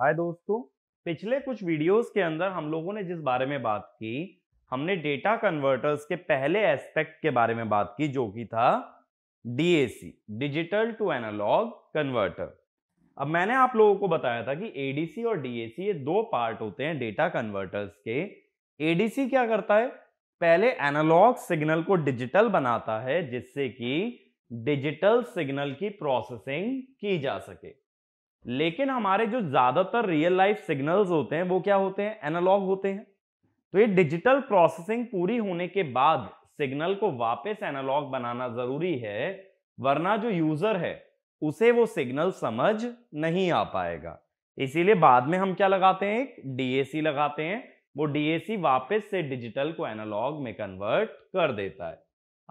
हाय दोस्तों पिछले कुछ वीडियोस के अंदर हम लोगों ने जिस बारे में बात की हमने डेटा कन्वर्टर्स के पहले एस्पेक्ट के बारे में बात की जो कि था DAC digital to analog converter अब मैंने आप लोगों को बताया था कि एडीसी और डीएसी ये दो पार्ट होते हैं डेटा कन्वर्टर्स के एडीसी क्या करता है पहले एनालॉग सिग्नल को डिजिटल बनाता है जिससे कि डिजिटल सिग्नल की प्रोसेसिंग की जा सके लेकिन हमारे जो ज़्यादातर रियल लाइफ सिग्नल्स होते हैं वो क्या होते हैं एनालॉग होते हैं तो ये डिजिटल प्रोसेसिंग पूरी होने के बाद सिग्नल को वापस एनालॉग बनाना ज़रूरी है वरना जो यूज़र है उसे वो सिग्नल समझ नहीं आ पाएगा इसीलिए बाद में हम क्या लगाते हैं एक डीएसी लगाते हैं वो डीएसी वापस से डिजिटल को एनालॉग में कन्वर्ट कर देता है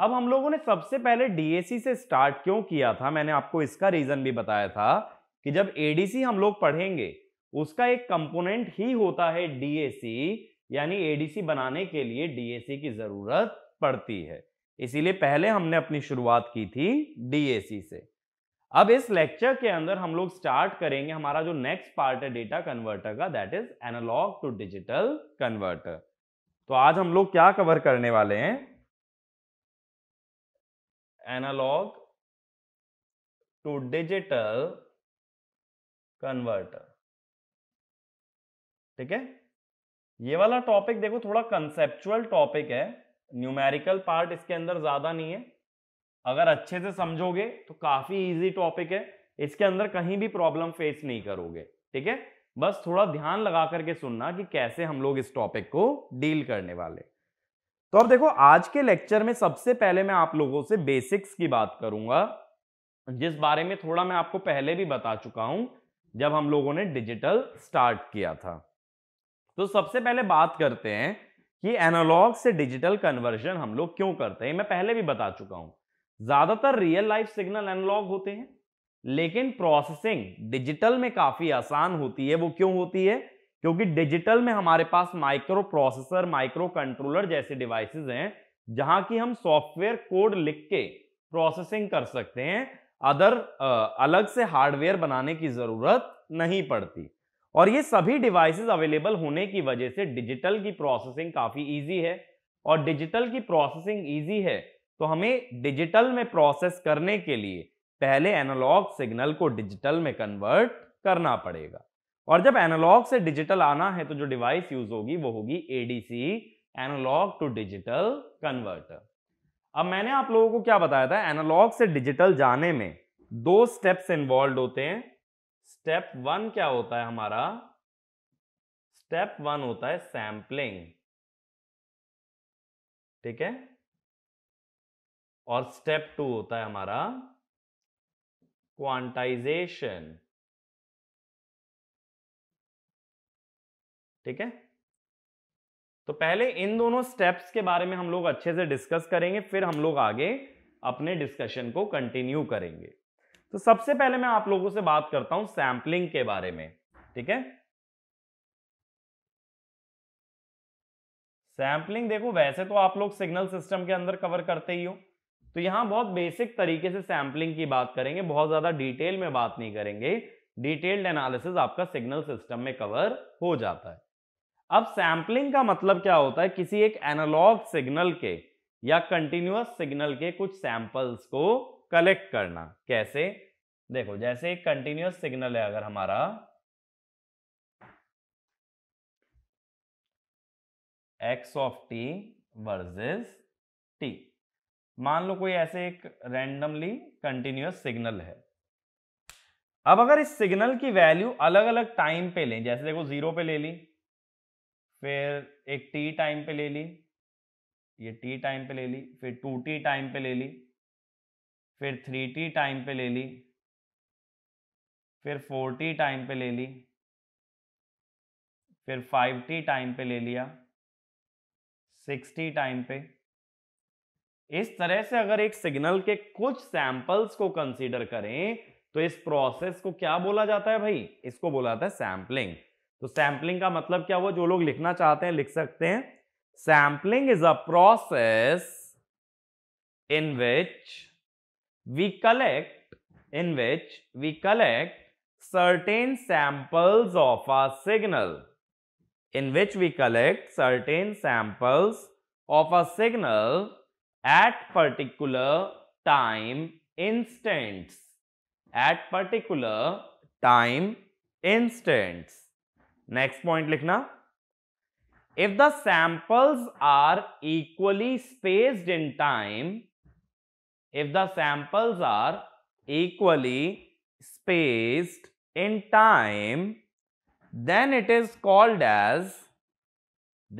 अब हम लोगों ने सबसे पहले डीएसी से स्टार्ट क्यों किया था मैंने आपको इसका रीज़न भी बताया था कि जब एडीसी हम लोग पढ़ेंगे उसका एक कंपोनेंट ही होता है डीएसी यानी एडीसी बनाने के लिए डीएसी की जरूरत पड़ती है इसीलिए पहले हमने अपनी शुरुआत की थी डीएसी से अब इस लेक्चर के अंदर हम लोग स्टार्ट करेंगे हमारा जो नेक्स्ट पार्ट है डेटा कन्वर्टर का that is analog to digital converter तो आज हम लोग क्या कवर करने वाले हैं एनालॉग टू डिजिटल कन्वर्टर ठीक है ये वाला टॉपिक देखो थोड़ा कंसेप्चुअल टॉपिक है न्यूमेरिकल पार्ट इसके अंदर ज्यादा नहीं है अगर अच्छे से समझोगे तो काफी इजी टॉपिक है इसके अंदर कहीं भी प्रॉब्लम फेस नहीं करोगे ठीक है बस थोड़ा ध्यान लगा करके सुनना कि कैसे हम लोग इस टॉपिक को डील करने वाले तो अब देखो आज के लेक्चर में सबसे पहले मैं आप लोगों से बेसिक्स की बात करूंगा जिस बारे में थोड़ा मैं आपको पहले भी बता चुका हूं जब हम लोगों ने डिजिटल स्टार्ट किया था तो सबसे पहले बात करते हैं कि एनालॉग से डिजिटल कन्वर्जन हम लोग क्यों करते हैं मैं पहले भी बता चुका हूं ज्यादातर रियल लाइफ सिग्नल एनालॉग होते हैं लेकिन प्रोसेसिंग डिजिटल में काफी आसान होती है वो क्यों होती है क्योंकि डिजिटल में हमारे पास माइक्रो प्रोसेसर माइक्रो कंट्रोलर जैसे डिवाइसेस हैं जहां की हम सॉफ्टवेयर कोड लिख के प्रोसेसिंग कर सकते हैं अदर अलग से हार्डवेयर बनाने की ज़रूरत नहीं पड़ती और ये सभी डिवाइसेस अवेलेबल होने की वजह से डिजिटल की प्रोसेसिंग काफ़ी इजी है और डिजिटल की प्रोसेसिंग इजी है तो हमें डिजिटल में प्रोसेस करने के लिए पहले एनालॉग सिग्नल को डिजिटल में कन्वर्ट करना पड़ेगा और जब एनालॉग से डिजिटल आना है तो जो डिवाइस यूज होगी वो होगी ADC analog to digital converter अब मैंने आप लोगों को क्या बताया था एनालॉग से डिजिटल जाने में दो स्टेप्स इन्वॉल्व होते हैं स्टेप वन क्या होता है हमारा स्टेप वन होता है सैम्पलिंग ठीक है और स्टेप टू होता है हमारा क्वांटाइजेशन ठीक है तो पहले इन दोनों स्टेप्स के बारे में हम लोग अच्छे से डिस्कस करेंगे फिर हम लोग आगे अपने डिस्कशन को कंटिन्यू करेंगे तो सबसे पहले मैं आप लोगों से बात करता हूं सैंपलिंग के बारे में ठीक है सैंपलिंग देखो वैसे तो आप लोग सिग्नल सिस्टम के अंदर कवर करते ही हो तो यहां बहुत बेसिक तरीके से सैंपलिंग की बात करेंगे बहुत ज्यादा डिटेल में बात नहीं करेंगे डिटेल्ड एनालिसिस आपका सिग्नल सिस्टम में कवर हो जाता है अब सैम्पलिंग का मतलब क्या होता है किसी एक एनालॉग सिग्नल के या कंटिन्यूस सिग्नल के कुछ सैंपल्स को कलेक्ट करना कैसे देखो जैसे एक कंटिन्यूस सिग्नल है अगर हमारा x of t versus t मान लो कोई ऐसे एक रैंडमली कंटिन्यूस सिग्नल है अब अगर इस सिग्नल की वैल्यू अलग अलग टाइम पे लें जैसे देखो जीरो पे ले ली फिर एक टी टाइम पे ले ली ये टी टाइम पे ले ली फिर टू टी टाइम पे ले ली फिर थ्री टी टाइम पे ले ली फिर फोर टी टाइम पे ले ली फिर फाइव टी टाइम पे ले लिया सिक्स टी टाइम पे इस तरह से अगर एक सिग्नल के कुछ सैंपल्स को कंसीडर करें तो इस प्रोसेस को क्या बोला जाता है भाई इसको बोला जाता है सैम्पलिंग तो सैंपलिंग का मतलब क्या हुआ जो लोग लिखना चाहते हैं लिख सकते हैं sampling is a process in which we collect in which we collect certain samples of a signal in which we collect certain samples of a signal at particular time instants at particular time instants next point लिखना if the samples are equally spaced in time if the samples are equally spaced in time then it is called as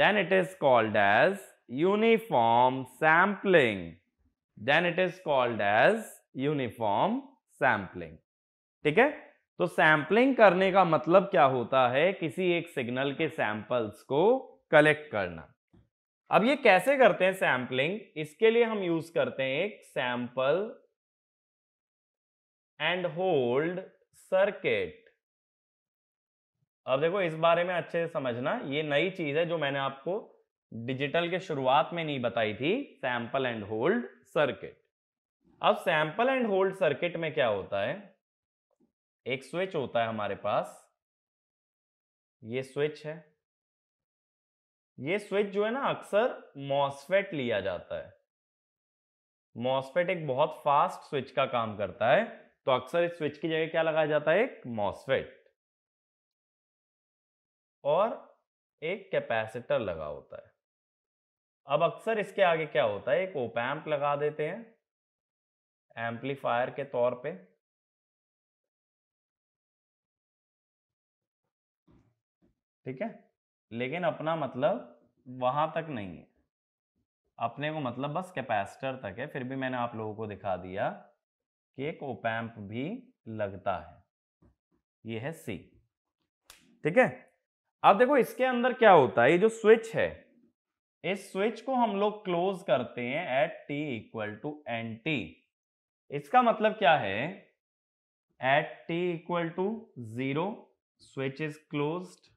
then it is called as uniform sampling then it is called as uniform sampling ठीक है तो sampling करने का मतलब क्या होता है किसी एक सिग्नल के सैंपल्स को कलेक्ट करना अब ये कैसे करते हैं सैम्पलिंग इसके लिए हम यूज करते हैं एक सैंपल एंड होल्ड सर्किट अब देखो इस बारे में अच्छे से समझना ये नई चीज है जो मैंने आपको डिजिटल के शुरुआत में नहीं बताई थी सैंपल एंड होल्ड सर्किट अब सैंपल एंड होल्ड सर्किट में क्या होता है एक स्विच होता है हमारे पास ये स्विच है ये स्विच जो है ना अक्सर मॉसफेट लिया जाता है मॉसफेट एक बहुत फास्ट स्विच का काम करता है तो अक्सर इस स्विच की जगह क्या लगाया जाता है एक मॉसफेट और एक कैपेसिटर लगा होता है अब अक्सर इसके आगे क्या होता है एक ओपैम्प लगा देते हैं एम्पलीफायर के तौर पे ठीक है लेकिन अपना मतलब वहां तक नहीं है अपने को मतलब बस कैपेसिटर तक है फिर भी मैंने आप लोगों को दिखा दिया कि एक ओपैम्प भी लगता है ये है सी ठीक है अब देखो इसके अंदर क्या होता है ये जो स्विच है इस स्विच को हम लोग क्लोज करते हैं at t equal to n t इसका मतलब क्या है at t equal to zero switch is closed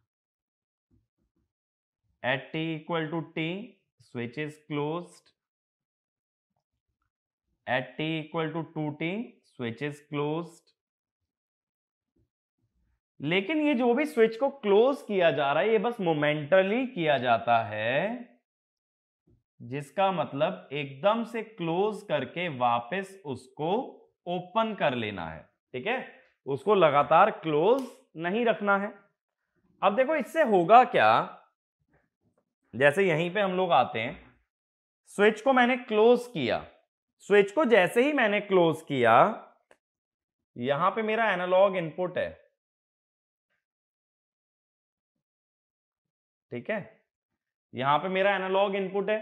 at t equal to t switch is closed at t equal to 2t switch is closed लेकिन ये जो भी स्विच को close किया जा रहा है ये बस मोमेंटली किया जाता है जिसका मतलब एकदम से क्लोज करके वापस उसको ओपन कर लेना है ठीक है उसको लगातार क्लोज नहीं रखना है अब देखो इससे होगा क्या जैसे यहीं पे हम लोग आते हैं स्विच को मैंने क्लोज किया स्विच को जैसे ही मैंने क्लोज किया यहां पे मेरा एनालॉग इनपुट है ठीक है यहां पे मेरा एनालॉग इनपुट है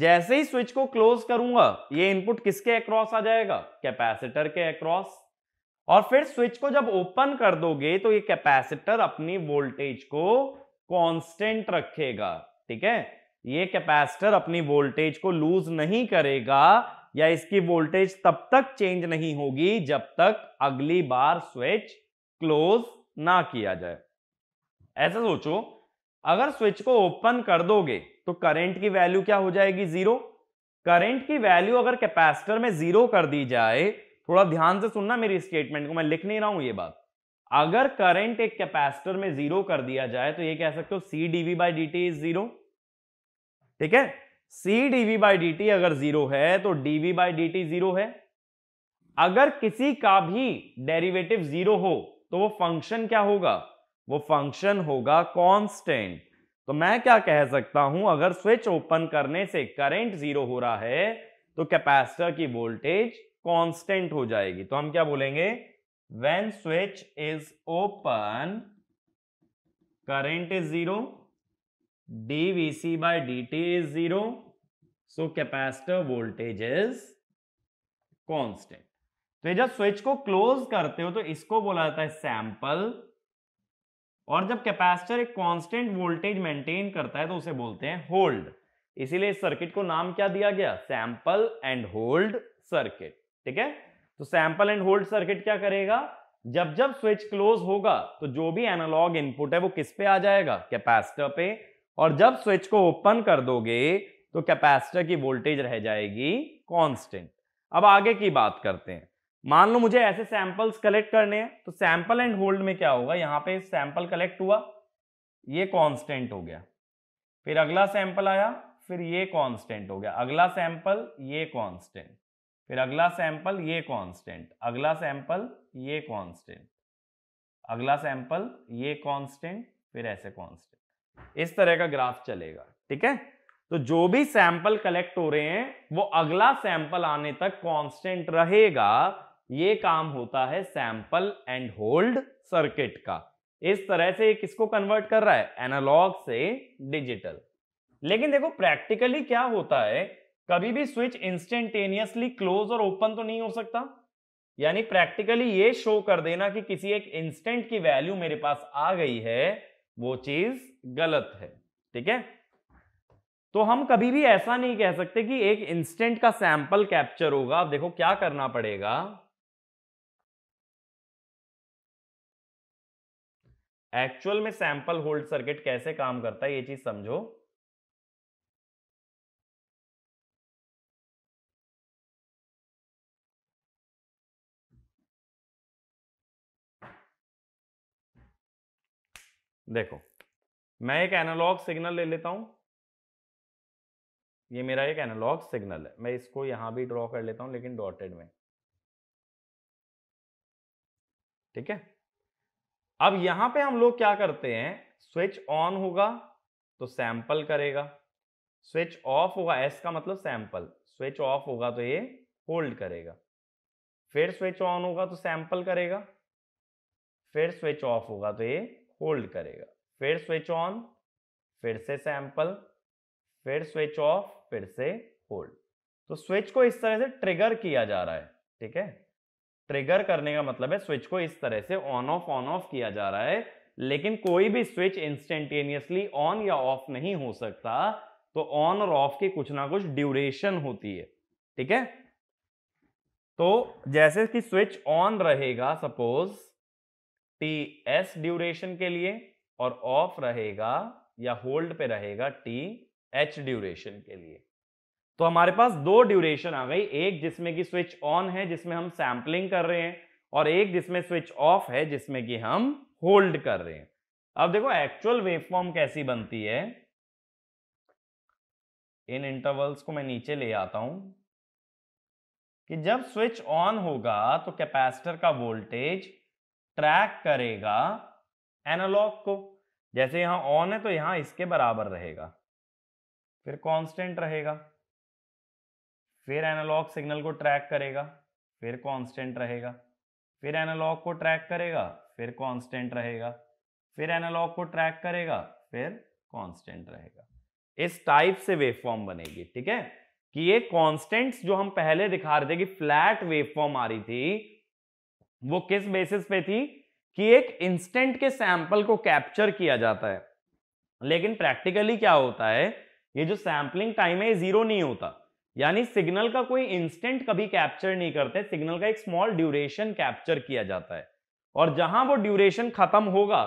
जैसे ही स्विच को क्लोज करूंगा ये इनपुट किसके अक्रॉस आ जाएगा कैपेसिटर के अक्रॉस और फिर स्विच को जब ओपन कर दोगे तो ये कैपेसिटर अपनी वोल्टेज को कांस्टेंट रखेगा ठीक है ये कैपेसिटर अपनी वोल्टेज को लूज नहीं करेगा या इसकी वोल्टेज तब तक चेंज नहीं होगी जब तक अगली बार स्विच क्लोज ना किया जाए ऐसा सोचो अगर स्विच को ओपन कर दोगे तो करंट की वैल्यू क्या हो जाएगी जीरो करंट की वैल्यू अगर कैपेसिटर में जीरो कर दी जाए थोड़ा ध्यान से सुनना मेरी स्टेटमेंट को मैं लिख नहीं रहा हूं ये बात अगर करंट एक कैपेसिटर में जीरो कर दिया जाए तो ये कह सकते हो C dv by d t is zero ठीक है C dv by d t अगर जीरो है तो dv by d t zero है अगर किसी का भी डेरिवेटिव जीरो हो तो वो फंक्शन क्या होगा वो फंक्शन होगा कांस्टेंट तो मैं क्या कह सकता हूं अगर स्विच ओपन करने से करंट जीरो हो रहा है तो कैपेसिटर की वोल्टेज कांस्टेंट हो जाएगी तो हम क्या बोलेंगे when switch is open current is zero dvc by dt is zero so capacitor voltage is constant तो जब स्विच को क्लोज करते हो तो इसको बोला जाता है सैंपल और जब कैपेसिटर एक कांस्टेंट वोल्टेज मेंटेन करता है तो उसे बोलते हैं होल्ड इसीलिए इस सर्किट को नाम क्या दिया गया सैंपल एंड होल्ड सर्किट ठीक है तो सैंपल एंड होल्ड सर्किट क्या करेगा जब जब स्विच क्लोज होगा तो जो भी एनालॉग इनपुट है वो किस पे आ जाएगा कैपेसिटर पे और जब स्विच को ओपन कर दोगे तो कैपेसिटर की वोल्टेज रह जाएगी कांस्टेंट अब आगे की बात करते हैं मान लो मुझे ऐसे सैंपल्स कलेक्ट करने हैं तो सैंपल एंड होल्ड में क्या होगा यहां पे सैंपल कलेक्ट हुआ ये कांस्टेंट हो गया फिर अगला सैंपल आया फिर ये कांस्टेंट हो गया अगला सैंपल ये कांस्टेंट फिर अगला सैंपल ये कांस्टेंट अगला सैंपल ये कांस्टेंट अगला सैंपल ये कांस्टेंट फिर ऐसे कांस्टेंट इस तरह का ग्राफ चलेगा ठीक है तो जो भी सैंपल कलेक्ट हो रहे हैं वो अगला सैंपल आने तक कांस्टेंट रहेगा ये काम होता है सैंपल एंड होल्ड सर्किट का इस तरह से किसको कन्वर्ट कर रहा है एनालॉग से डिजिटल लेकिन देखो प्रैक्टिकली क्या होता है कभी भी स्विच इंस्टेंटेनियसली क्लोज और ओपन तो नहीं हो सकता यानी प्रैक्टिकली ये शो कर देना कि किसी एक इंस्टेंट की वैल्यू मेरे पास आ गई है वो चीज गलत है ठीक है तो हम कभी भी ऐसा नहीं कह सकते कि एक इंस्टेंट का सैंपल कैप्चर होगा आप देखो क्या करना पड़ेगा एक्चुअल में सैंपल होल्ड सर्किट कैसे काम करता है ये चीज समझो देखो मैं एक एनालॉग सिग्नल ले लेता हूं ये मेरा एक एनालॉग सिग्नल है मैं इसको यहां भी ड्रॉ कर लेता हूं लेकिन डॉटेड में ठीक है अब यहां पे हम लोग क्या करते हैं स्विच ऑन होगा तो सैंपल करेगा स्विच ऑफ होगा एस का मतलब सैंपल स्विच ऑफ होगा तो ये होल्ड करेगा फिर स्विच ऑन होगा तो सैंपल करेगा फिर स्विच ऑफ होगा तो ये होल्ड करेगा फिर स्विच ऑन फिर से सैंपल फिर स्विच ऑफ फिर से होल्ड तो स्विच को इस तरह से ट्रिगर किया जा रहा है ठीक है ट्रिगर करने का मतलब है स्विच को इस तरह से ऑन ऑफ ऑन ऑफ किया जा रहा है लेकिन कोई भी स्विच इंस्टेंटेनियसली ऑन या ऑफ नहीं हो सकता तो ऑन और ऑफ की कुछ ना कुछ ड्यूरेशन होती है ठीक है तो जैसे कि स्विच ऑन रहेगा सपोज टी एस ड्यूरेशन के लिए और ऑफ रहेगा या होल्ड पे रहेगा टी एच ड्यूरेशन के लिए तो हमारे पास दो ड्यूरेशन आ गई एक जिसमें कि स्विच ऑन है जिसमें हम सैम्पलिंग कर रहे हैं और एक जिसमें स्विच ऑफ है जिसमें कि हम होल्ड कर रहे हैं अब देखो एक्चुअल वेवफॉर्म कैसी बनती है इन इंटरवल्स को मैं नीचे ले आता हूं कि जब स्विच ऑन होगा तो कैपेसिटर का वोल्टेज ट्रैक करेगा एनालॉग को जैसे यहां ऑन है तो यहां इसके बराबर रहेगा फिर कांस्टेंट रहेगा फिर एनालॉग सिग्नल को ट्रैक करेगा फिर कांस्टेंट रहेगा फिर एनालॉग को ट्रैक करेगा फिर कांस्टेंट रहेगा फिर एनालॉग को ट्रैक करेगा फिर कांस्टेंट रहेगा इस टाइप से वेवफॉर्म बनेगी ठीक है कि ये कांस्टेंट्स जो हम पहले दिखा रहे थे कि फ्लैट वेवफॉर्म आ रही थी वो किस बेसिस पे थी कि एक इंस्टेंट के सैंपल को कैप्चर किया जाता है लेकिन प्रैक्टिकली क्या होता है ये जो सैंपलिंग टाइम है जीरो नहीं होता यानी सिग्नल का कोई इंस्टेंट कभी कैप्चर नहीं करते सिग्नल का एक स्मॉल ड्यूरेशन कैप्चर किया जाता है और जहां वो ड्यूरेशन खत्म होगा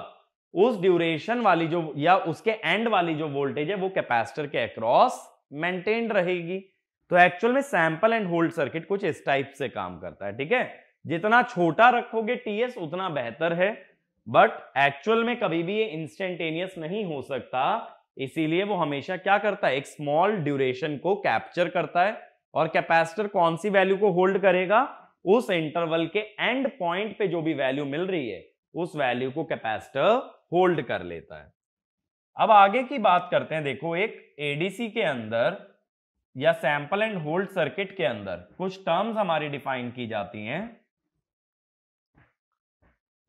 उस ड्यूरेशन वाली जो या उसके एंड वाली जो वोल्टेज है वो कैपेसिटर के अक्रॉस मेंटेन रहेगी तो एक्चुअल में सैंपल एंड होल्ड सर्किट कुछ इस टाइप से काम करता है ठीक है जितना छोटा रखोगे टीएस उतना बेहतर है बट एक्चुअल में कभी भी ये इंस्टेंटेनियस नहीं हो सकता इसीलिए वो हमेशा क्या करता है एक स्मॉल ड्यूरेशन को कैप्चर करता है और कैपेसिटर कौन सी वैल्यू को होल्ड करेगा उस इंटरवल के एंड पॉइंट पे जो भी वैल्यू मिल रही है उस वैल्यू को कैपेसिटर होल्ड कर लेता है अब आगे की बात करते हैं देखो एक एडीसी के अंदर या सैंपल एंड होल्ड सर्किट के अंदर कुछ टर्म्स हमारी डिफाइन की जाती हैं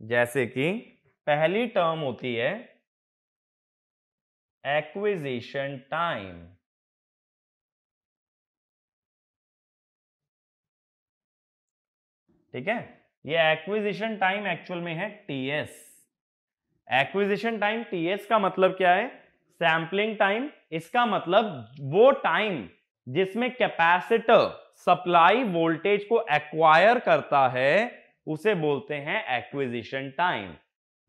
जैसे कि पहली टर्म होती है एक्विजिशन टाइम ठीक है ये एक्विजिशन टाइम एक्चुअल में है टीएस एक्विजिशन टाइम टीएस का मतलब क्या है सैंपलिंग टाइम इसका मतलब वो टाइम जिसमें कैपेसिटर सप्लाई वोल्टेज को एक्वायर करता है उसे बोलते हैं एक्विजिशन टाइम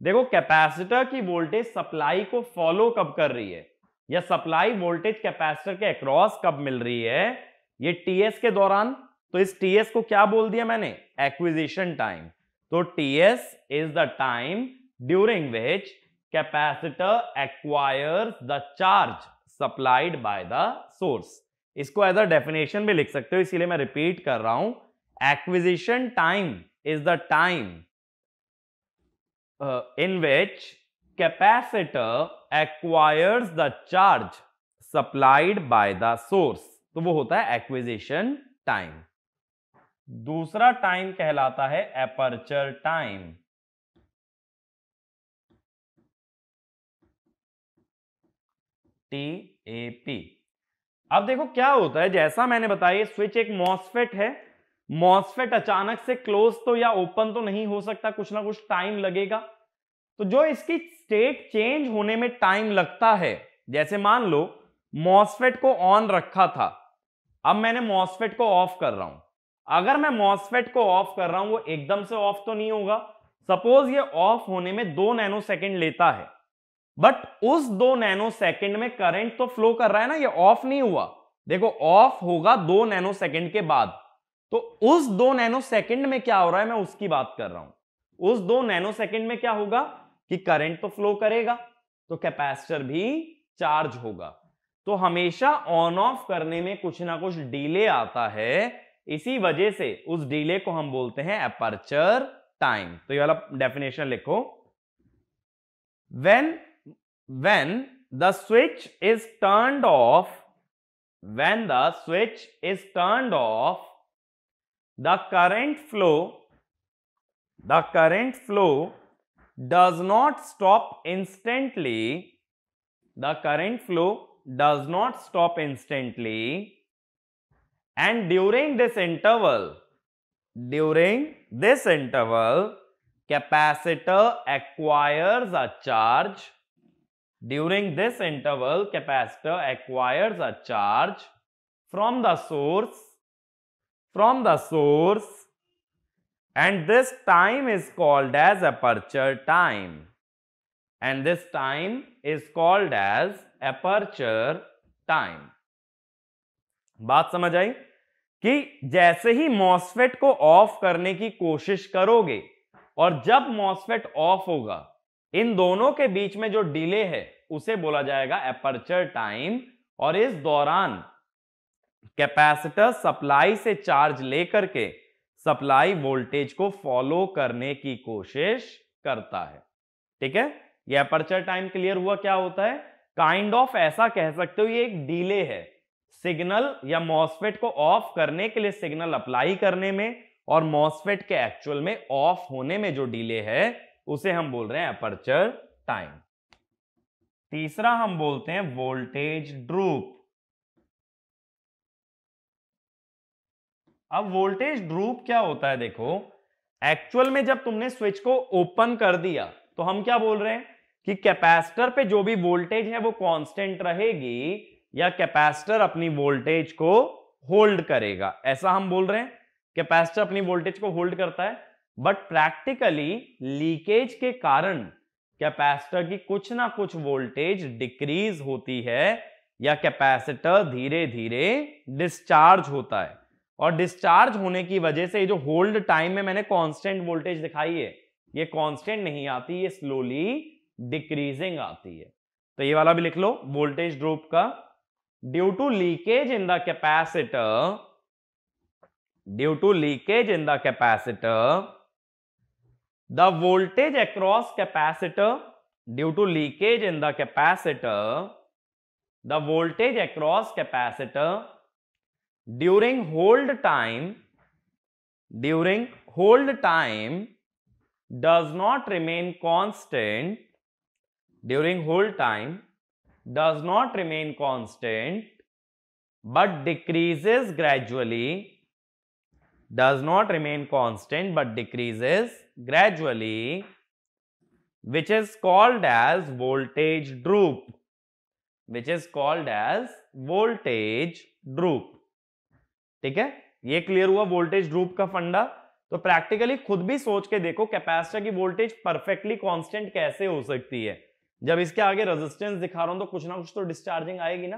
देखो कैपेसिटर की वोल्टेज सप्लाई को फॉलो कब कर रही है या सप्लाई वोल्टेज कैपेसिटर के अक्रॉस कब मिल रही है ये टीएस के दौरान तो इस टीएस को क्या बोल दिया मैंने एक्विजिशन टाइम तो TS is the time during which capacitor acquires the charge supplied by the source इसको एज अ डेफिनेशन भी लिख सकते हो इसीलिए मैं रिपीट कर रहा हूं acquisition time is the time uh, in which capacitor acquires the charge supplied by the source. तो वो होता है acquisition time. दूसरा time कहलाता है aperture time. T a p अब देखो क्या होता है जैसा मैंने बताया स्विच एक मॉसफेट है मॉस्फेट अचानक से क्लोज तो या ओपन तो नहीं हो सकता कुछ ना कुछ टाइम लगेगा तो जो इसकी स्टेट चेंज होने में टाइम लगता है जैसे मान लो मॉस्फेट को ऑन रखा था अब मैंने मॉस्फेट को ऑफ कर रहा हूं अगर मैं मॉस्फेट को ऑफ कर रहा हूं वो एकदम से ऑफ तो नहीं होगा सपोज ये ऑफ होने में दो नैनो सेकेंड लेता है बट उस दो नैनो सेकेंड में करंट तो फ्लो कर रहा है ना ये ऑफ नहीं हुआ देखो ऑफ होगा दो नैनो सेकेंड के बाद तो उस दो नैनो सेकेंड में क्या हो रहा है मैं उसकी बात कर रहा हूं उस दो नैनो सेकेंड में क्या होगा कि करंट तो फ्लो करेगा तो कैपेसिटर भी चार्ज होगा तो हमेशा ऑन ऑफ करने में कुछ ना कुछ डीले आता है इसी वजह से उस डीले को हम बोलते हैं अपर्चर टाइम तो ये वाला डेफिनेशन लिखो when when the switch is turn off when the switch is turn off the current flow the current flow does not stop instantly the current flow does not stop instantly and during this interval during this interval capacitor acquires a charge during this interval capacitor acquires a charge from the source from the source and this time is called as aperture time and this time is called as aperture time बात समझ आई कि जैसे ही MOSFET को of करने की कोशिश करोगे और जब मॉस्फेट ऑफ होगा इन दोनों के बीच में जो डिले है उसे बोला जाएगा एपर्चर टाइम और इस दौरान कैपेसिटर सप्लाई से चार्ज लेकर के सप्लाई वोल्टेज को फॉलो करने की कोशिश करता है ठीक है ये अपर्चर टाइम क्लियर हुआ क्या होता है काइंड kind ऑफ of ऐसा कह सकते हो ये एक डिले है सिग्नल या मॉसफेट को ऑफ करने के लिए सिग्नल अप्लाई करने में और मॉसफेट के एक्चुअल में ऑफ होने में जो डिले है उसे हम बोल रहे हैं अपर्चर टाइम तीसरा हम बोलते हैं वोल्टेज ड्रूप अब वोल्टेज ड्रूप क्या होता है देखो एक्चुअल में जब तुमने स्विच को ओपन कर दिया तो हम क्या बोल रहे हैं कि कैपेसिटर पे जो भी वोल्टेज है वो कांस्टेंट रहेगी या कैपेसिटर अपनी वोल्टेज को होल्ड करेगा ऐसा हम बोल रहे हैं कैपेसिटर अपनी वोल्टेज को होल्ड करता है बट प्रैक्टिकली लीकेज के कारण कैपेसिटर की कुछ ना कुछ वोल्टेज डिक्रीज होती है या कैपेसिटर धीरे धीरे डिस्चार्ज होता है और डिस्चार्ज होने की वजह से ये जो होल्ड टाइम में मैंने कांस्टेंट वोल्टेज दिखाई है ये कांस्टेंट नहीं आती ये स्लोली डिक्रीजिंग आती है तो ये वाला भी लिख लो वोल्टेज ड्रॉप का due to leakage in the capacitor due to leakage in the capacitor the voltage across capacitor due to leakage in the capacitor the voltage across capacitor during hold time during hold time does not remain constant during hold time does not remain constant but decreases gradually does not remain constant but decreases gradually which is called as voltage droop which is called as voltage droop ठीक है ये clear हुआ voltage drupe का फंडा तो practically खुद भी सोच के देखो कैपेसिटर की वोल्टेज परफेक्टली कांस्टेंट कैसे हो सकती है जब इसके आगे रेजिस्टेंस दिखा रहा हूं तो कुछ ना कुछ तो डिस्चार्जिंग आएगी ना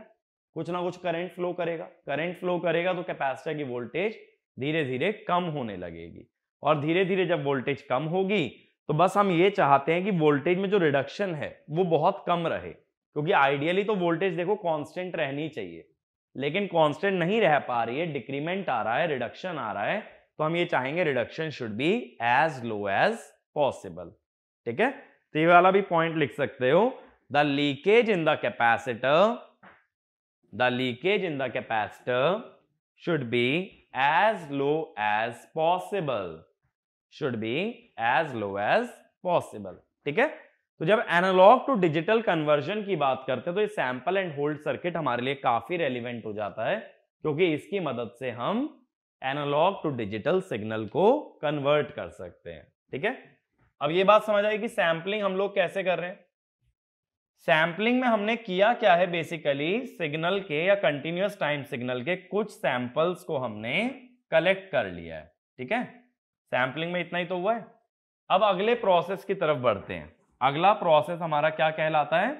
कुछ ना कुछ करंट फ्लो करेगा करंट फ्लो करेगा तो कैपेसिटर की वोल्टेज धीरे धीरे कम होने लगेगी और धीरे धीरे जब वोल्टेज कम होगी तो बस हम ये चाहते हैं कि वोल्टेज में जो रिडक्शन है वो बहुत कम रहे क्योंकि आइडियली तो वोल्टेज देखो कॉन्स्टेंट रहनी चाहिए लेकिन कांस्टेंट नहीं रह पा रही है डिक्रीमेंट आ रहा है रिडक्शन आ रहा है तो हम ये चाहेंगे reduction should be as low as possible ठीक है तो ये वाला भी पॉइंट लिख सकते हो the leakage in the capacitor the leakage in the capacitor should be as low as possible should be as low as possible ठीक है तो जब एनालॉग टू डिजिटल कन्वर्जन की बात करते हैं तो ये सैंपल एंड होल्ड सर्किट हमारे लिए काफी रेलिवेंट हो जाता है क्योंकि इसकी मदद से हम एनालॉग टू डिजिटल सिग्नल को कन्वर्ट कर सकते हैं ठीक है अब ये बात समझ आई कि सैंपलिंग हम लोग कैसे कर रहे हैं सैंपलिंग में हमने किया क्या है बेसिकली सिग्नल के या कंटिन्यूस टाइम सिग्नल के कुछ सैंपल्स को हमने कलेक्ट कर लिया है ठीक है सैंपलिंग में इतना ही तो हुआ है अब अगले प्रोसेस की तरफ बढ़ते हैं अगला प्रोसेस हमारा क्या कहलाता है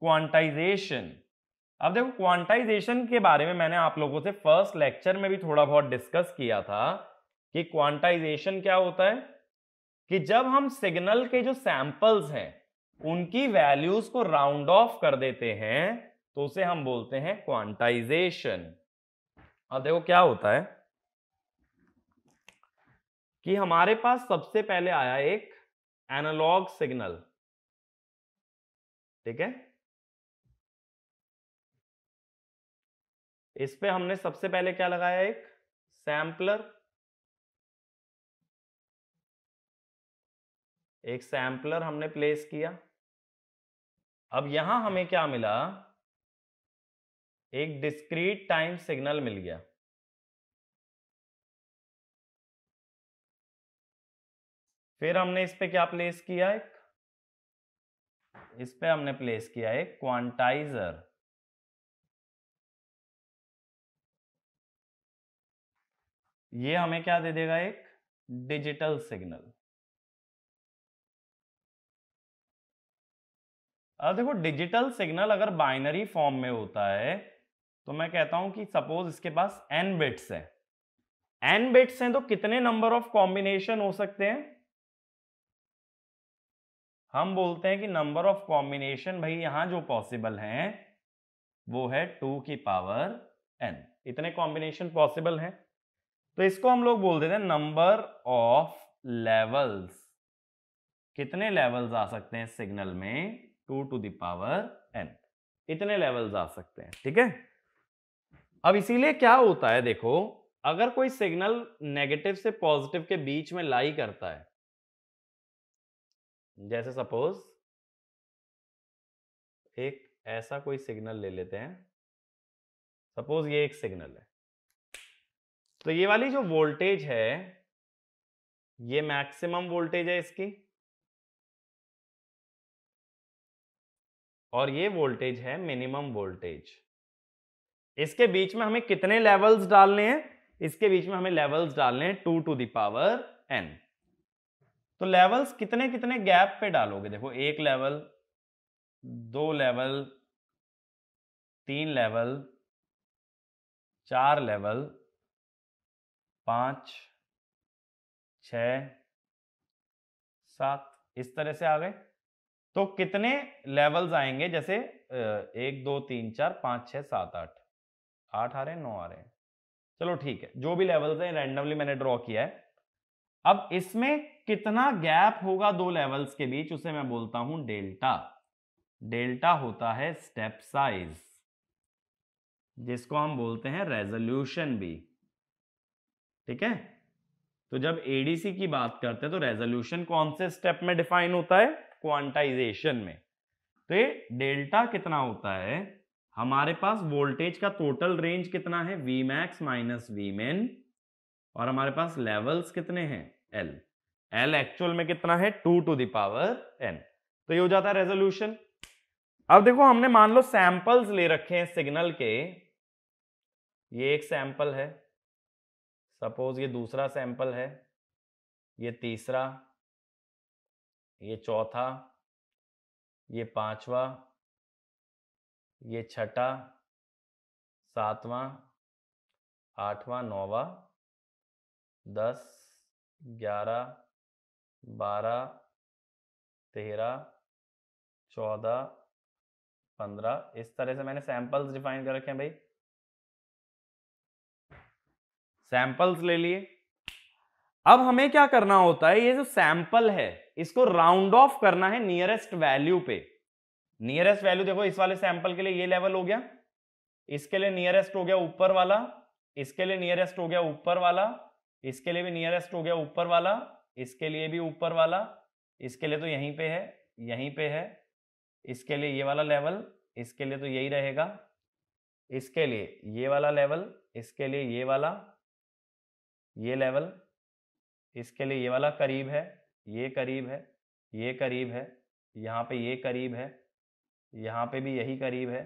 क्वांटाइजेशन अब देखो क्वांटाइजेशन के बारे में मैंने आप लोगों से फर्स्ट लेक्चर में भी थोड़ा बहुत डिस्कस किया था कि क्वांटाइजेशन क्या होता है कि जब हम सिग्नल के जो सैंपल्स हैं उनकी वैल्यूज को राउंड ऑफ कर देते हैं तो उसे हम बोलते हैं क्वांटाइजेशन अब देखो क्या होता है कि हमारे पास सबसे पहले आया एक एनालॉग सिग्नल ठीक है इस पे हमने सबसे पहले क्या लगाया एक सैंपलर एक सैंपलर हमने प्लेस किया अब यहां हमें क्या मिला एक डिस्क्रीट टाइम सिग्नल मिल गया फिर हमने इस पे क्या प्लेस किया एक इस पे हमने प्लेस किया है क्वांटाइजर ये हमें क्या दे देगा एक डिजिटल सिग्नल अब देखो डिजिटल सिग्नल अगर बाइनरी फॉर्म में होता है तो मैं कहता हूं कि सपोज इसके पास एन बिट्स है एन बिट्स हैं तो कितने नंबर ऑफ कॉम्बिनेशन हो सकते हैं हम बोलते हैं कि नंबर ऑफ कॉम्बिनेशन भाई यहां जो पॉसिबल हैं वो है टू की पावर एन इतने कॉम्बिनेशन पॉसिबल हैं तो इसको हम लोग बोल देते हैं नंबर ऑफ लेवल्स कितने लेवल्स आ सकते हैं सिग्नल में टू टू दावर एन इतने लेवल्स आ सकते हैं ठीक है अब इसीलिए क्या होता है देखो अगर कोई सिग्नल नेगेटिव से पॉजिटिव के बीच में लाई करता है जैसे सपोज एक ऐसा कोई सिग्नल ले लेते हैं सपोज ये एक सिग्नल है तो ये वाली जो वोल्टेज है ये मैक्सिमम वोल्टेज है इसकी और ये वोल्टेज है मिनिमम वोल्टेज इसके बीच में हमें कितने लेवल्स डालने हैं इसके बीच में हमें लेवल्स डालने हैं टू टू दावर एन तो लेवल्स कितने कितने गैप पे डालोगे देखो एक लेवल दो लेवल तीन लेवल चार लेवल पांच छ सात इस तरह से आ गए तो कितने लेवल्स आएंगे जैसे एक दो तीन चार पांच छ सात आठ आठ आ रहे हैं नौ आ रहे हैं चलो ठीक है जो भी लेवल्स हैं रैंडमली मैंने ड्रॉ किया है अब इसमें कितना गैप होगा दो लेवल्स के बीच उसे मैं बोलता हूं डेल्टा डेल्टा होता है स्टेप साइज जिसको हम बोलते हैं रेजोल्यूशन भी ठीक है तो जब एडीसी की बात करते हैं तो रेजोल्यूशन कौन से स्टेप में डिफाइन होता है क्वांटाइजेशन में तो ये डेल्टा कितना होता है हमारे पास वोल्टेज का टोटल रेंज कितना है V max minus V min और हमारे पास लेवल्स कितने हैं एल एल एक्चुअल में कितना है टू टू दावर एन तो ये हो जाता है रेजोल्यूशन अब देखो हमने मान लो सैंपल्स ले रखे हैं सिग्नल के ये एक सैंपल है सपोज ये दूसरा सैंपल है ये तीसरा ये चौथा ये पांचवा ये छठा सातवां आठवां नौवा दस ग्यारह बारह तेरह चौदह पंद्रह इस तरह से मैंने सैंपल्स डिफाइन कर रखे हैं भाई सैंपल्स ले लिए अब हमें क्या करना होता है ये जो सैंपल है इसको राउंड ऑफ करना है नियरेस्ट वैल्यू पे नियरेस्ट वैल्यू देखो इस वाले सैंपल के लिए ये लेवल हो गया इसके लिए नियरेस्ट हो गया ऊपर वाला इसके लिए नियरेस्ट हो गया ऊपर वाला इसके लिए भी नियरेस्ट हो गया ऊपर वाला इसके लिए भी ऊपर वाला इसके लिए तो यहीं पे है यहीं पे है इसके लिए ये वाला लेवल इसके लिए तो यही रहेगा इसके लिए ये वाला लेवल इसके लिए ये वाला ये लेवल इसके लिए ये वाला करीब है ये करीब है ये करीब है यहाँ पे ये करीब है यहाँ पे भी यही करीब है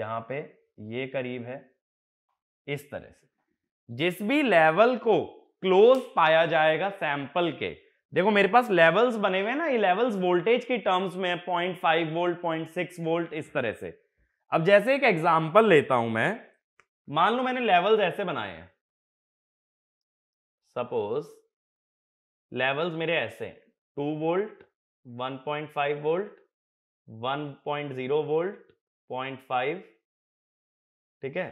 यहाँ पे ये करीब है इस तरह से जिस भी लेवल को क्लोज पाया जाएगा सैंपल के देखो मेरे पास लेवल्स बने हुए ना ये लेवल्स वोल्टेज की टर्म्स में point five volt point six volt इस तरह से अब जैसे एक एग्जाम्पल लेता हूं मैं मान लो मैंने लेवल्स ऐसे बनाए हैं सपोज लेवल्स मेरे ऐसे two volt one point five volt one point zero volt point five ठीक है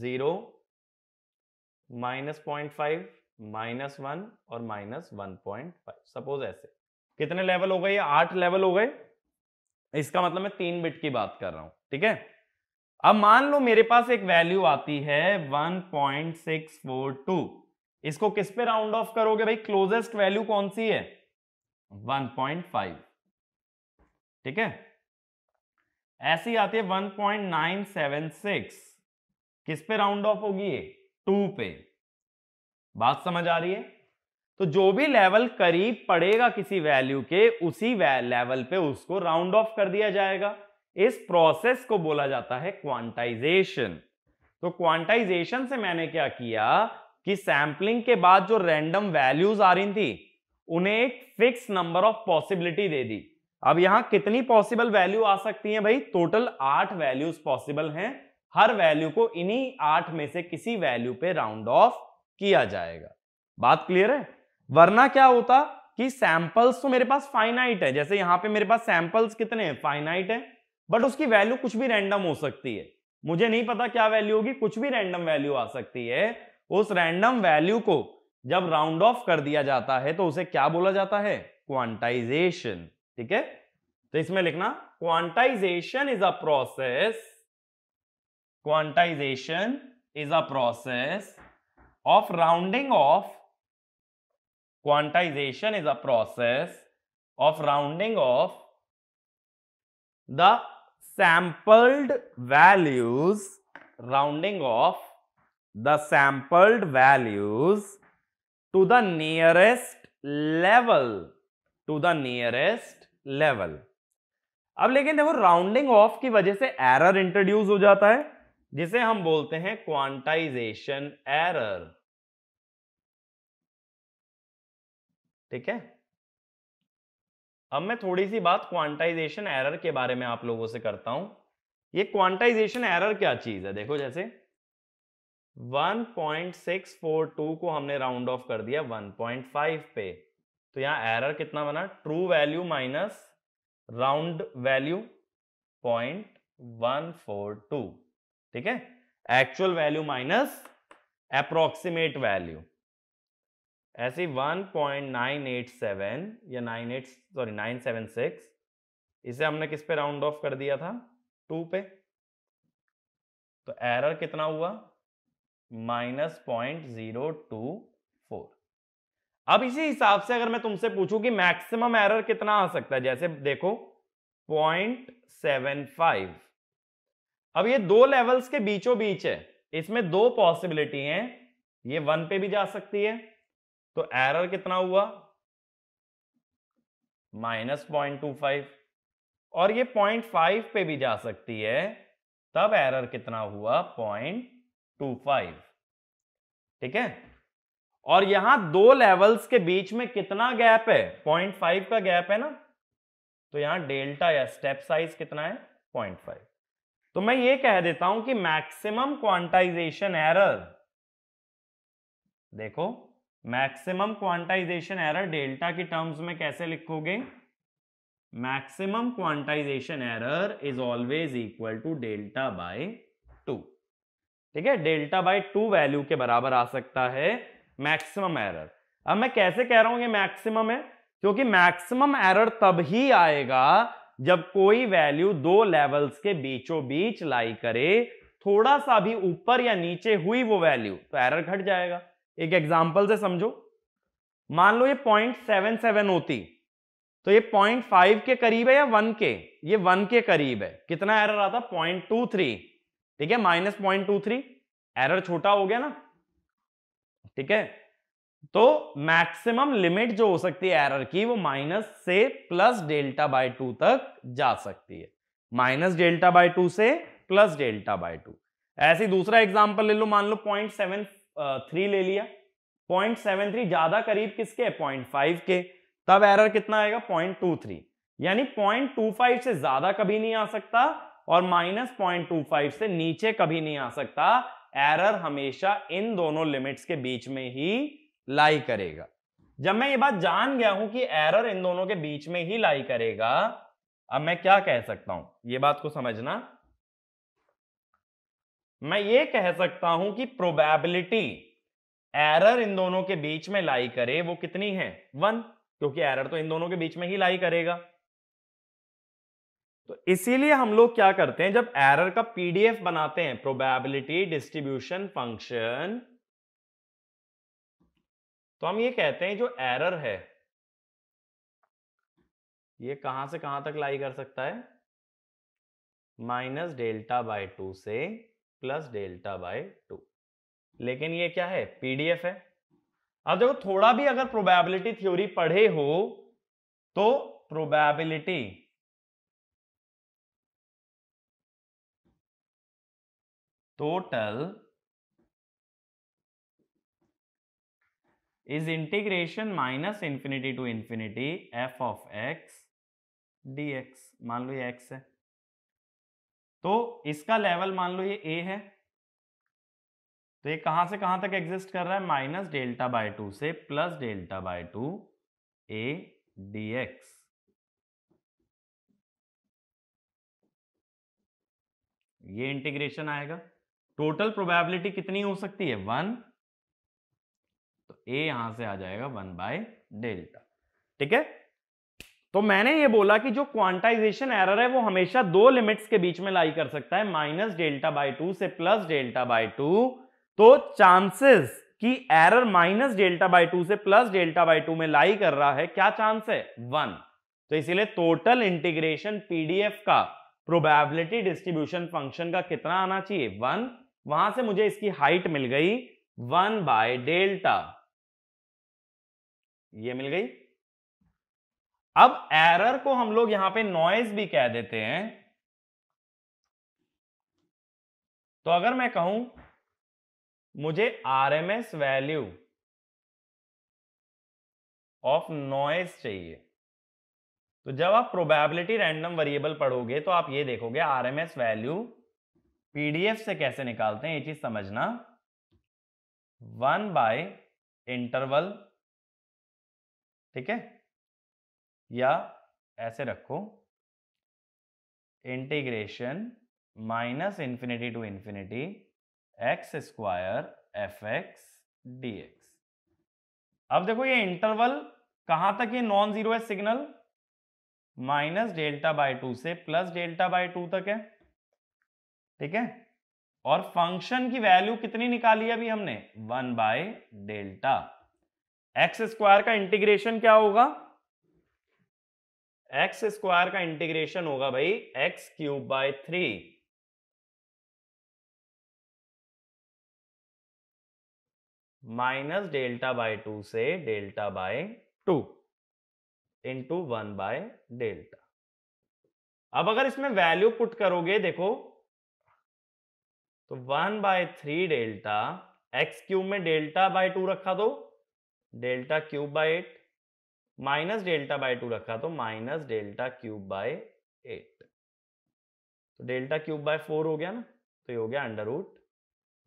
zero minus point five minus one और minus one point five suppose ऐसे कितने लेवल हो गए ये आठ लेवल हो गए इसका मतलब मैं तीन बिट की बात कर रहा हूं ठीक है अब मान लो मेरे पास एक वैल्यू आती है 1.642 इसको किस पे राउंड ऑफ करोगे भाई क्लोजेस्ट वैल्यू कौन सी है 1.5 ठीक है ऐसी आती है 1.976 किस पे राउंड ऑफ होगी ये टू पे बात समझ आ रही है तो जो भी लेवल करीब पड़ेगा किसी वैल्यू के उसी लेवल पे उसको राउंड ऑफ कर दिया जाएगा इस प्रोसेस को बोला जाता है क्वांटाइजेशन तो क्वांटाइजेशन से मैंने क्या किया कि सैंपलिंग के बाद जो रैंडम वैल्यूज आ रही थी उन्हें एक फिक्स नंबर ऑफ पॉसिबिलिटी दे दी अब यहां कितनी पॉसिबल वैल्यू आ सकती है भाई टोटल आठ वैल्यूज पॉसिबल हैं हर वैल्यू को इन्हीं आठ में से किसी वैल्यू पे राउंड ऑफ किया जाएगा बात क्लियर है वरना क्या होता कि सैंपल्स तो मेरे पास फाइनाइट है जैसे यहां पे मेरे पास सैंपल्स कितने हैं फाइनाइट है बट उसकी वैल्यू कुछ भी रैंडम हो सकती है मुझे नहीं पता क्या वैल्यू होगी कुछ भी रैंडम वैल्यू आ सकती है उस रैंडम वैल्यू को जब राउंड ऑफ कर दिया जाता है तो उसे क्या बोला जाता है क्वांटाइजेशन ठीक है तो इसमें लिखना quantization is a process quantization is a process of rounding off quantization is a process of rounding off the sampled values rounding off the sampled values to the nearest level to the nearest level अब लेकिन देखो rounding off की वजह से error introduce हो जाता है जिसे हम बोलते हैं क्वांटाइजेशन एरर ठीक है अब मैं थोड़ी सी बात क्वांटाइजेशन एरर के बारे में आप लोगों से करता हूं ये क्वांटाइजेशन एरर क्या चीज है देखो जैसे 1.642 को हमने राउंड ऑफ कर दिया 1.5 पे तो यहां एरर कितना बना true value minus round value point one four two ठीक है actual value minus approximate value ऐसे 1.987 या 98 सॉरी 976 इसे हमने किस पे राउंड ऑफ कर दिया था टू पे तो एरर कितना हुआ minus point zero two four अब इसी हिसाब से अगर मैं तुमसे पूछूं कि मैक्सिमम एरर कितना आ सकता है जैसे देखो पॉइंट सेवन फाइव अब ये दो लेवल्स के बीचों बीच है इसमें दो पॉसिबिलिटी हैं ये वन पे भी जा सकती है तो एरर कितना हुआ माइनस पॉइंट टू फाइव और ये पॉइंट फाइव पे भी जा सकती है तब एरर कितना हुआ पॉइंट टू फाइव ठीक है और यहां दो लेवल्स के बीच में कितना गैप है पॉइंट फाइव का गैप है ना तो यहां डेल्टा या स्टेप साइज कितना है पॉइंट फाइव तो मैं ये कह देता हूं कि मैक्सिमम क्वांटाइजेशन एरर देखो मैक्सिमम क्वांटाइजेशन एरर डेल्टा की टर्म्स में कैसे लिखोगे maximum quantization error is always equal to delta by two ठीक है डेल्टा बाय टू वैल्यू के बराबर आ सकता है मैक्सिमम एरर अब मैं कैसे कह रहा हूं ये मैक्सिमम है क्योंकि मैक्सिमम एरर तब ही आएगा जब कोई वैल्यू दो लेवल्स के बीचों बीच लाई करे थोड़ा सा भी ऊपर या नीचे हुई वो वैल्यू तो एरर घट जाएगा एक एग्जाम्पल से समझो मान लो ये पॉइंट सेवन सेवन होती तो ये पॉइंट फाइव के करीब है या वन के ये वन के करीब है कितना एरर आता पॉइंट टू थ्री ठीक है minus point two three error छोटा हो गया ना ठीक है तो मैक्सिमम लिमिट जो हो सकती है एरर की वो माइनस से प्लस डेल्टा बाय टू तक जा सकती है माइनस डेल्टा बाय टू से प्लस डेल्टा बाय टू ऐसे दूसरा एग्जाम्पल ले लो मान लो पॉइंट सेवन थ्री ले लिया पॉइंट सेवन थ्री ज्यादा करीब किसके पॉइंट फाइव के तब एरर कितना आएगा पॉइंट टू थ्री यानी पॉइंट टू फाइव से ज्यादा कभी नहीं आ सकता और माइनस पॉइंट टू फाइव से नीचे कभी नहीं आ सकता एरर हमेशा इन दोनों लिमिट्स के बीच में ही लाई करेगा जब मैं ये बात जान गया हूं कि एरर इन दोनों के बीच में ही लाई करेगा अब मैं क्या कह सकता हूं ये बात को समझना मैं ये कह सकता हूं कि प्रोबेबिलिटी एरर इन दोनों के बीच में लाई करे वो कितनी है वन क्योंकि एरर तो इन दोनों के बीच में ही लाई करेगा तो इसीलिए हम लोग क्या करते हैं जब एरर का पीडीएफ बनाते हैं प्रोबेबिलिटी डिस्ट्रीब्यूशन फंक्शन तो हम ये कहते हैं जो एरर है ये कहां से कहां तक लाई कर सकता है माइनस डेल्टा बाय टू से प्लस डेल्टा बाय टू लेकिन ये क्या है पीडीएफ है अब देखो थोड़ा भी अगर प्रोबेबिलिटी थ्योरी पढ़े हो तो probability total is integration minus infinity to infinity f of x dx मान लो ये एक्स है तो इसका लेवल मान लो ये ए है तो ये कहां से कहां तक एग्जिस्ट कर रहा है माइनस डेल्टा बाय टू से plus delta by two a d x ये इंटीग्रेशन आएगा टोटल प्रोबेबिलिटी कितनी हो सकती है वन तो ए यहां से आ जाएगा वन बाय डेल्टा ठीक है तो मैंने ये बोला कि जो क्वांटाइजेशन एरर है वो हमेशा दो लिमिट्स के बीच में लाई कर सकता है माइनस डेल्टा बाय टू से प्लस डेल्टा बाय टू तो चांसेस कि error minus delta by two से प्लस डेल्टा बाय टू में लाई कर रहा है क्या चांस है वन तो इसीलिए टोटल इंटीग्रेशन पीडीएफ का प्रोबेबिलिटी डिस्ट्रीब्यूशन फंक्शन का कितना आना चाहिए वन वहां से मुझे इसकी हाइट मिल गई वन बाय डेल्टा ये मिल गई अब एरर को हम लोग यहां पे नॉइज भी कह देते हैं तो अगर मैं कहूं मुझे आरएमएस वैल्यू ऑफ नॉइज चाहिए तो जब आप प्रोबेबिलिटी रैंडम वेरिएबल पढ़ोगे तो आप ये देखोगे आरएमएस वैल्यू पीडीएफ से कैसे निकालते हैं ये चीज समझना वन बाय इंटरवल ठीक है या ऐसे रखो integration minus infinity to infinity x square f x d x अब देखो ये इंटरवल कहां तक ये नॉन जीरो है signal minus delta by two से प्लस डेल्टा बाय टू तक है ठीक है और फंक्शन की वैल्यू कितनी निकाली अभी हमने one by delta x square का इंटीग्रेशन क्या होगा एक्स स्क्वायर का इंटीग्रेशन होगा भाई x cube by three minus delta by two से delta by two into one by delta अब अगर इसमें वैल्यू पुट करोगे देखो तो one by three delta x cube में डेल्टा बाय टू रखा दो delta cube by eight minus delta by two रखा तो minus delta cube by eight तो डेल्टा क्यूब बाय फोर हो गया ना तो ये हो गया under root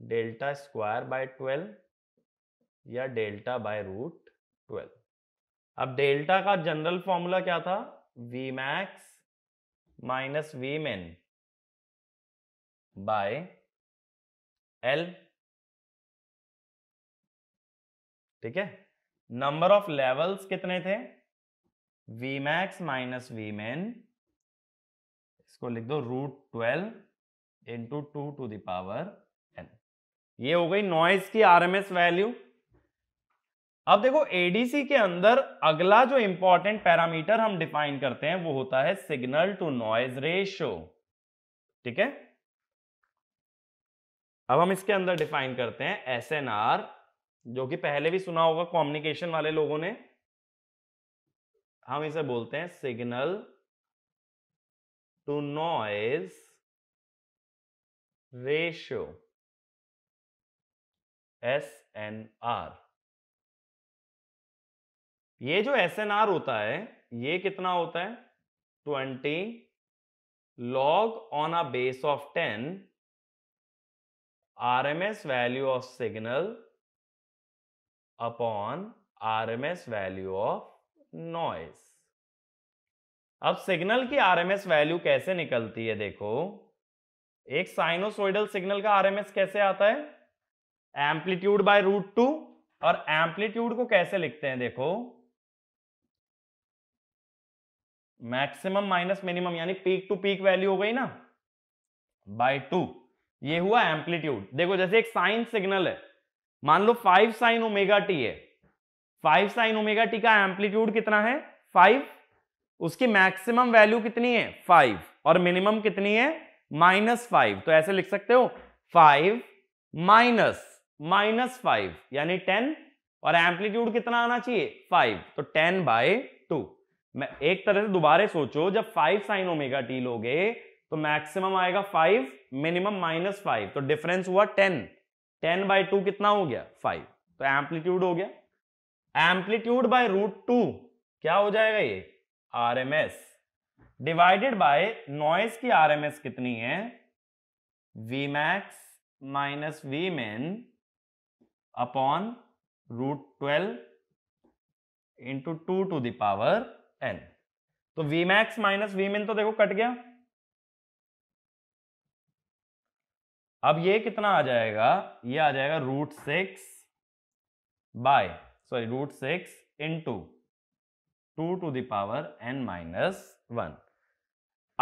delta square by twelve या डेल्टा बाय रूट ट्वेल्व अब डेल्टा का जनरल फॉर्मूला क्या था V max minus V min by L ठीक है नंबर ऑफ लेवल्स कितने थे V max minus V min इसको लिख दो root twelve into two to the power n ये हो गई नॉइज की आरएमएस वैल्यू अब देखो एडीसी के अंदर अगला जो इंपॉर्टेंट पैरामीटर हम डिफाइन करते हैं वो होता है सिग्नल टू नॉइज रेशियो ठीक है अब हम इसके अंदर डिफाइन करते हैं एस एन आर जो कि पहले भी सुना होगा कम्युनिकेशन वाले लोगों ने हम इसे बोलते हैं signal to noise ratio S N R ये जो एस एन आर होता है ये कितना होता है twenty log on a base of ten RMS value of signal upon RMS value of noise अब सिग्नल की आरएमएस वैल्यू कैसे निकलती है देखो एक साइनोसोइडल सिग्नल का आरएमएस कैसे आता है एम्पलीट्यूड बाय रूट टू और एम्पलीट्यूड को कैसे लिखते हैं देखो मैक्सिमम माइनस मिनिमम यानी पीक टू पीक वैल्यू हो गई ना बाय टू ये हुआ एम्पलीट्यूड देखो जैसे एक साइन सिग्नल है मान लो फाइव साइन ओमेगा टी है फाइव साइन ओमेगा टी का एम्पलीट्यूड कितना है फाइव उसकी मैक्सिमम वैल्यू कितनी है फाइव और मिनिमम कितनी है माइनस फाइव तो ऐसे लिख सकते हो फाइव माइनस माइनस फाइव यानी टेन और एम्पलीट्यूड कितना आना चाहिए फाइव तो टेन बाय टू एक तरह से दोबारा सोचो जब फाइव साइन ओमेगा टी लोगे तो मैक्सिमम आएगा फाइव मिनिमम माइनस फाइव तो डिफरेंस हुआ टेन टेन बाई टू कितना हो गया फाइव तो एम्पलीट्यूड हो गया एम्पलीट्यूड बाय रूट टू क्या हो जाएगा ये R M S divided by noise की आर एम एस कितनी है V max minus V min upon root twelve into two to the power n तो V max minus V min तो देखो कट गया अब ये कितना आ जाएगा ये आ जाएगा root six by sorry root six into two to the power n minus one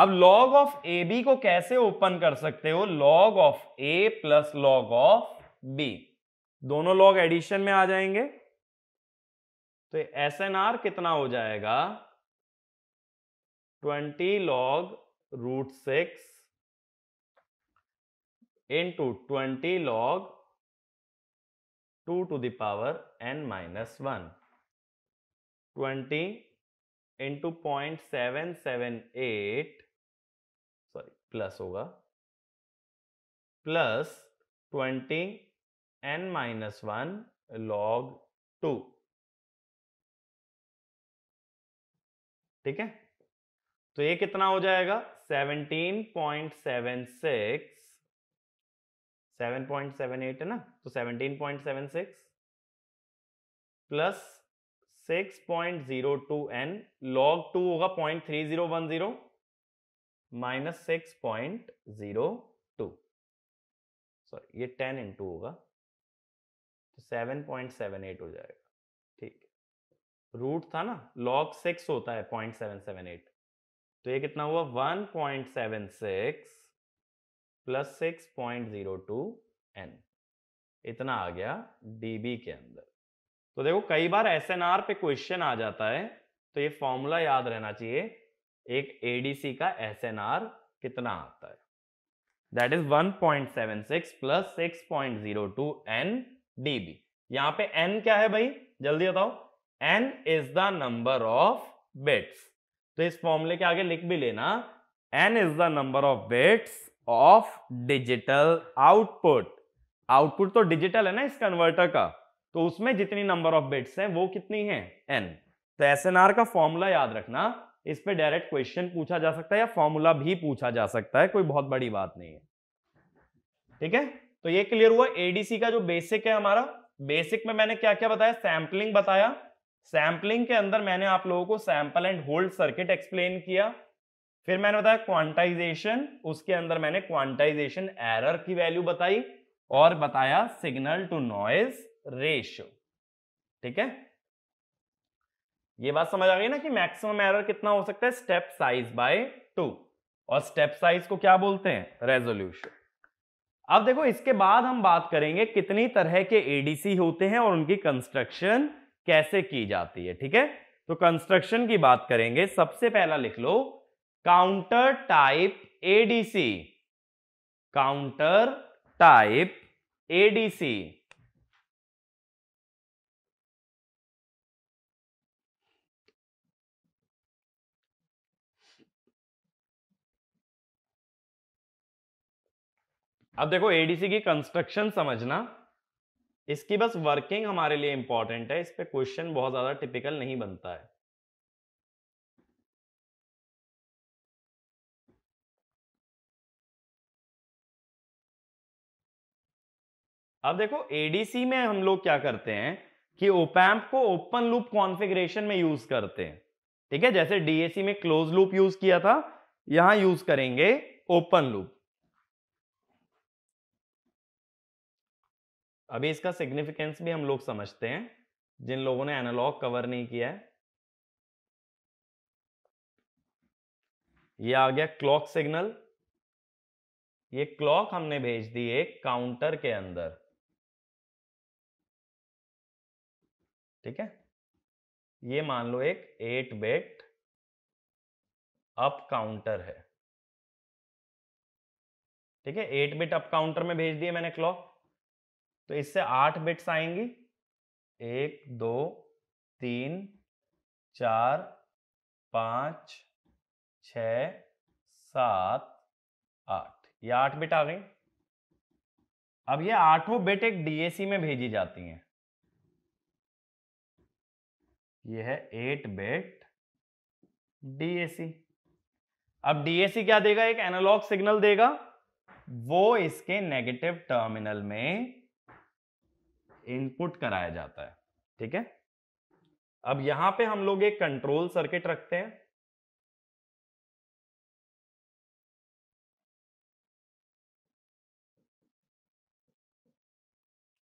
अब लॉग ऑफ ए बी को कैसे ओपन कर सकते हो log of A plus log of B दोनों लॉग एडिशन में आ जाएंगे तो एस एन आर कितना हो जाएगा twenty log root six into twenty log two to the power n minus one twenty into point seven seven eight sorry plus होगा plus twenty n minus one log two ठीक है तो ये कितना हो जाएगा seventeen point seven six seven point seven eight है ना तो seventeen point seven six plus six point zero two n log two होगा point three zero one zero minus six point zero two sorry ये ten into होगा तो seven point seven eight हो जाएगा ठीक रूट था ना log six होता है पॉइंट सेवन सेवन एट तो ये कितना हुआ one point seven six plus six point zero two n इतना आ गया डीबी के अंदर तो देखो कई बार एस एन आर पे क्वेश्चन आ जाता है तो ये फॉर्मूला याद रहना चाहिए एक एडीसी का एस एन आर कितना आता है that is 1.76 plus six point zero two n dB यहां पर एन क्या है भाई जल्दी बताओ n is the number of bits तो इस फॉर्मूले के आगे लिख भी लेना n is the number of bits of digital output output तो डिजिटल है ना इस कन्वर्टर का तो उसमें जितनी नंबर ऑफ बिट्स हैं वो कितनी है एन तो एस का फॉर्मूला याद रखना इस पे डायरेक्ट क्वेश्चन पूछा जा सकता है या फॉर्मूला भी पूछा जा सकता है कोई बहुत बड़ी बात नहीं है ठीक है तो ये क्लियर हुआ एडीसी का जो बेसिक है हमारा बेसिक में मैंने क्या क्या बताया सैंपलिंग बताया सैंपलिंग के अंदर मैंने आप लोगों को sample and hold circuit explain किया फिर मैंने बताया क्वांटाइजेशन उसके अंदर मैंने क्वांटाइजेशन एरर की वैल्यू बताई और बताया सिग्नल टू नॉइज रेशियो ठीक है ये बात समझ आ गई ना कि मैक्सिमम एरर कितना हो सकता है स्टेप साइज बाय टू और स्टेप साइज को क्या बोलते हैं रेजोल्यूशन अब देखो इसके बाद हम बात करेंगे कितनी तरह के एडीसी होते हैं और उनकी कंस्ट्रक्शन कैसे की जाती है ठीक है तो कंस्ट्रक्शन की बात करेंगे सबसे पहला लिख लो counter type ADC counter type ADC अब देखो एडीसी की कंस्ट्रक्शन समझना इसकी बस वर्किंग हमारे लिए इंपॉर्टेंट है इस पर क्वेश्चन बहुत ज्यादा टिपिकल नहीं बनता है अब देखो एडीसी में हम लोग क्या करते हैं कि ओपैम्प को ओपन लूप कॉन्फ़िगरेशन में यूज करते हैं ठीक है जैसे डीएसी में क्लोज लूप यूज किया था यहां यूज करेंगे ओपन लूप अभी इसका सिग्निफिकेंस भी हम लोग समझते हैं जिन लोगों ने एनालॉग कवर नहीं किया है ये आ गया क्लॉक सिग्नल ये क्लॉक हमने भेज दी एक काउंटर के अंदर ठीक है ये मान लो एक एट बेट अप काउंटर है ठीक है एट बिट अप काउंटर में भेज दिए मैंने क्लॉक तो इससे आठ बिट्स आएंगी एक दो तीन चार पांच छ सात आठ ये आठ बिट आ गई अब ये आठों बिट एक डीएसी में भेजी जाती हैं ये है एट बेट डीएसी अब डीएसी क्या देगा एक एनालॉग सिग्नल देगा वो इसके नेगेटिव टर्मिनल में इनपुट कराया जाता है ठीक है अब यहां पे हम लोग एक कंट्रोल सर्किट रखते हैं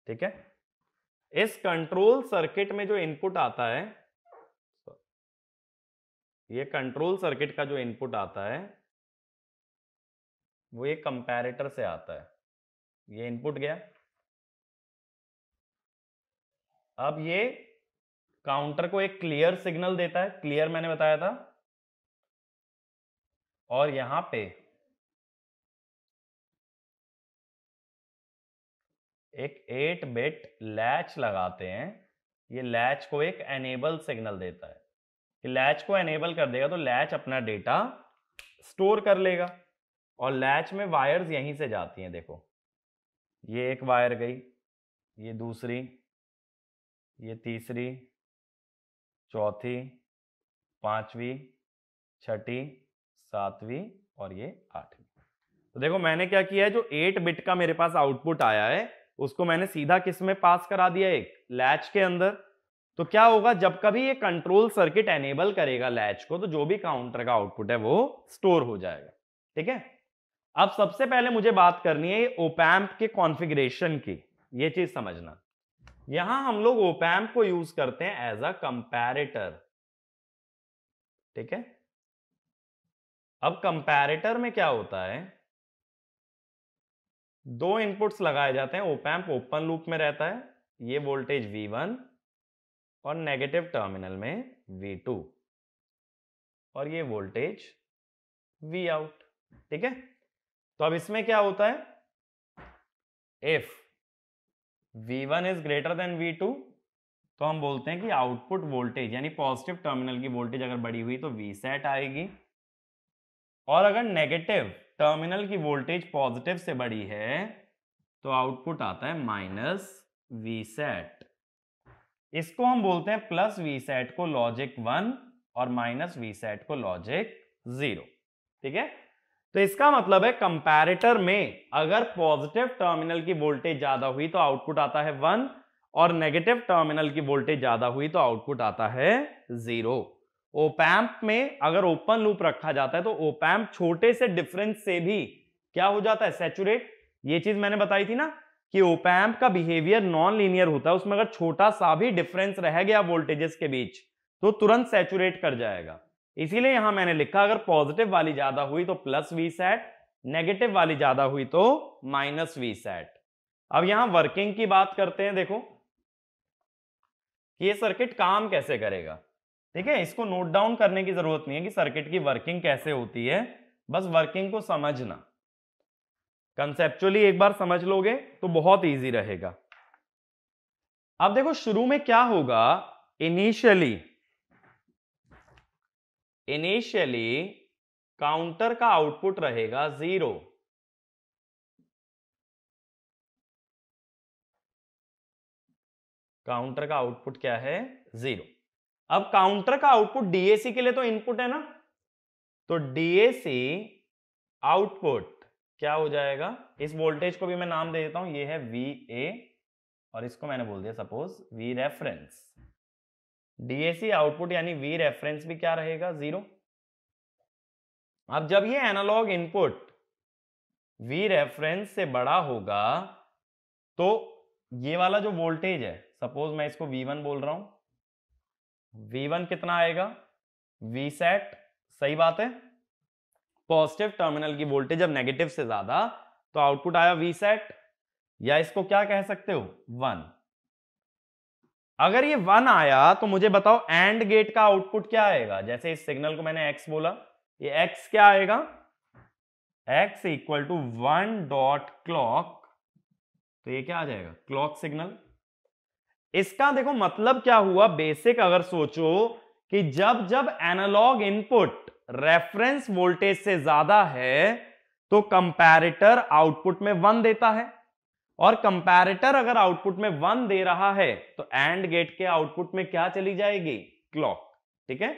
ठीक है इस कंट्रोल सर्किट में जो इनपुट आता है ये कंट्रोल सर्किट का जो इनपुट आता है वो एक कंपैरेटर से आता है ये इनपुट गया अब ये काउंटर को एक क्लियर सिग्नल देता है क्लियर मैंने बताया था और यहां पे एक एट बिट लैच लगाते हैं ये लैच को एक एनेबल सिग्नल देता है लैच को एनेबल कर देगा तो लैच अपना डेटा स्टोर कर लेगा और लैच में वायर्स यहीं से जाती हैं देखो ये एक वायर गई ये दूसरी ये तीसरी चौथी पांचवी छठी सातवीं और ये आठवीं तो देखो मैंने क्या किया है जो एट बिट का मेरे पास आउटपुट आया है उसको मैंने सीधा किस में पास करा दिया एक लैच के अंदर तो क्या होगा जब कभी ये कंट्रोल सर्किट एनेबल करेगा लैच को तो जो भी काउंटर का आउटपुट है वो स्टोर हो जाएगा ठीक है अब सबसे पहले मुझे बात करनी है ओपैम्प के कॉन्फ़िगरेशन की ये चीज समझना यहां हम लोग ओपैम्प को यूज करते हैं एज अ कंपैरेटर ठीक है अब कंपैरेटर में क्या होता है दो इनपुट्स लगाए जाते हैं ओपैम्प ओपन लूप में रहता है ये वोल्टेज वन और नेगेटिव टर्मिनल में V2 और ये वोल्टेज वी आउट ठीक है तो अब इसमें क्या होता है if V1 is greater than V तो हम बोलते हैं कि आउटपुट वोल्टेज यानी पॉजिटिव टर्मिनल की वोल्टेज अगर बढ़ी हुई तो वी सेट आएगी और अगर नेगेटिव टर्मिनल की वोल्टेज पॉजिटिव से बढ़ी है तो आउटपुट आता है माइनस वी सेट इसको हम बोलते हैं प्लस वी सेट को लॉजिक वन और माइनस वी सेट को लॉजिक जीरो ठीक है तो इसका मतलब है कंपैरेटर में अगर पॉजिटिव टर्मिनल की वोल्टेज ज्यादा हुई तो आउटपुट आता है वन और नेगेटिव टर्मिनल की वोल्टेज ज्यादा हुई तो आउटपुट आता है जीरो ओपैम्प में अगर ओपन लूप रखा जाता है तो ओपैम्प छोटे से डिफरेंस से भी क्या हो जाता है सेचुरेट ये चीज मैंने बताई थी ना कि ओपैम्प का बिहेवियर नॉन लीनियर होता है उसमें अगर छोटा सा भी डिफरेंस रह गया वोल्टेजेस के बीच तो तुरंत सेचुरेट कर जाएगा इसीलिए यहां मैंने लिखा अगर पॉजिटिव वाली ज्यादा हुई तो प्लस वी सेट नेगेटिव वाली ज्यादा हुई तो माइनस वी सेट अब यहां वर्किंग की बात करते हैं देखो ये सर्किट काम कैसे करेगा ठीक है इसको नोट डाउन करने की जरूरत नहीं है कि सर्किट की वर्किंग कैसे होती है बस वर्किंग को समझना कंसेप्चुअली एक बार समझ लोगे तो बहुत इजी रहेगा अब देखो शुरू में क्या होगा इनिशियली इनिशियली काउंटर का आउटपुट रहेगा जीरो काउंटर का आउटपुट क्या है जीरो अब काउंटर का आउटपुट डीएसी के लिए तो इनपुट है ना तो डीएसी आउटपुट क्या हो जाएगा इस वोल्टेज को भी मैं नाम दे देता हूं ये है वी ए और इसको मैंने बोल दिया suppose V reference DAC output यानी वी रेफरेंस भी क्या रहेगा जीरो अब जब ये एनालॉग इनपुट वी रेफरेंस से बड़ा होगा तो ये वाला जो वोल्टेज है सपोज मैं इसको वी वन बोल रहा हूं वी वन कितना आएगा वी सेट सही बात है पॉजिटिव टर्मिनल की वोल्टेज अब नेगेटिव से ज्यादा तो आउटपुट आया वी सेट या इसको क्या कह सकते हो वन अगर ये वन आया तो मुझे बताओ एंड गेट का आउटपुट क्या आएगा जैसे इस सिग्नल को मैंने एक्स बोला ये एक्स क्या आएगा X equal to one dot clock तो ये क्या आ जाएगा क्लॉक सिग्नल इसका देखो मतलब क्या हुआ बेसिक अगर सोचो कि जब जब एनालॉग इनपुट रेफरेंस वोल्टेज से ज्यादा है तो कंपैरेटर आउटपुट में वन देता है और कंपैरेटर अगर आउटपुट में वन दे रहा है तो एंड गेट के आउटपुट में क्या चली जाएगी क्लॉक ठीक है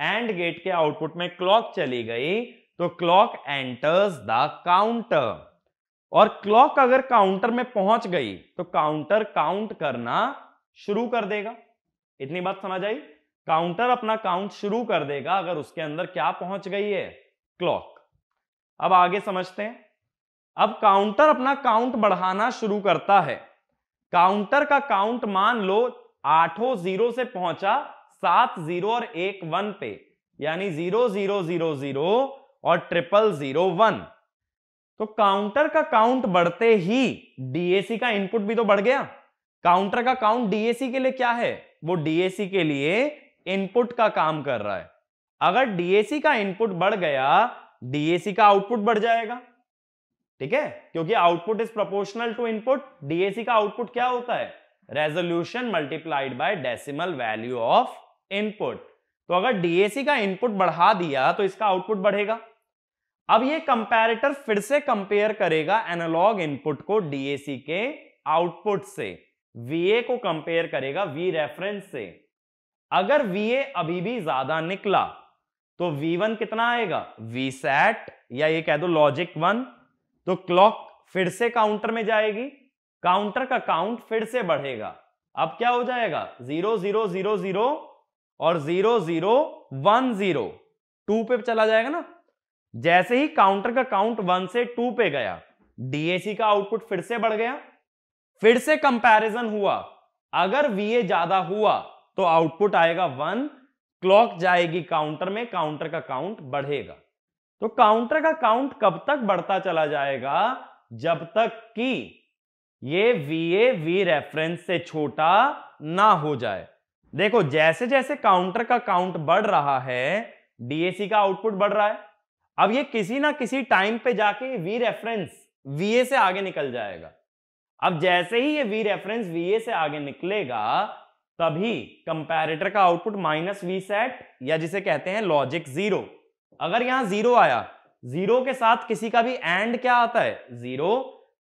एंड गेट के आउटपुट में क्लॉक चली गई तो क्लॉक एंटर्स द काउंटर और क्लॉक अगर काउंटर में पहुंच गई तो काउंटर काउंट करना शुरू कर देगा इतनी बात समझ आई काउंटर अपना काउंट शुरू कर देगा अगर उसके अंदर क्या पहुंच गई है क्लॉक अब आगे समझते हैं अब काउंटर अपना काउंट बढ़ाना शुरू करता है काउंटर का काउंट मान लो आठों जीरो से पहुंचा सात जीरो और एक वन पे यानी जीरो जीरो जीरो जीरो और ट्रिपल जीरो वन तो काउंटर का काउंट बढ़ते ही डीएसी का इनपुट भी तो बढ़ गया काउंटर का काउंट डीएसी के लिए क्या है वो डीएसी के लिए इनपुट का काम कर रहा है अगर डीएसी का इनपुट बढ़ गया डीएसी का आउटपुट बढ़ जाएगा ठीक है क्योंकि output is proportional to input DAC का आउटपुट क्या होता है resolution multiplied by decimal value of input तो अगर डीएसी का इनपुट बढ़ा दिया तो इसका आउटपुट बढ़ेगा अब ये कंपैरेटर फिर से कंपेयर करेगा एनालॉग इनपुट को डीएसी के आउटपुट से वीए को कंपेयर करेगा वी रेफरेंस से अगर VA अभी भी ज्यादा निकला तो V1 कितना आएगा VSAT या ये कह दो लॉजिक वन तो क्लॉक फिर से काउंटर में जाएगी काउंटर का काउंट फिर से बढ़ेगा अब क्या हो जाएगा जीरो जीरो जीरो जीरो और zero zero one zero two पे चला जाएगा ना जैसे ही काउंटर का काउंट वन से टू पे गया डीएसी का आउटपुट फिर से बढ़ गया फिर से कंपैरिजन हुआ अगर वीए ज्यादा हुआ तो आउटपुट आएगा वन क्लॉक जाएगी काउंटर में काउंटर का काउंट बढ़ेगा तो काउंटर का काउंट कब तक बढ़ता चला जाएगा जब तक कि ये वी ए वी रेफरेंस से छोटा ना हो जाए देखो जैसे जैसे काउंटर का काउंट बढ़ रहा है डीएसी का आउटपुट बढ़ रहा है अब ये किसी ना किसी टाइम पे जाके वी रेफरेंस वीए से आगे निकल जाएगा अब जैसे ही ये वी रेफरेंस वीए से आगे निकलेगा तभी कंपैरेटर का आउटपुट माइनस वी सेट या जिसे कहते हैं लॉजिक जीरो अगर यहां जीरो आया जीरो के साथ किसी का भी एंड क्या आता है जीरो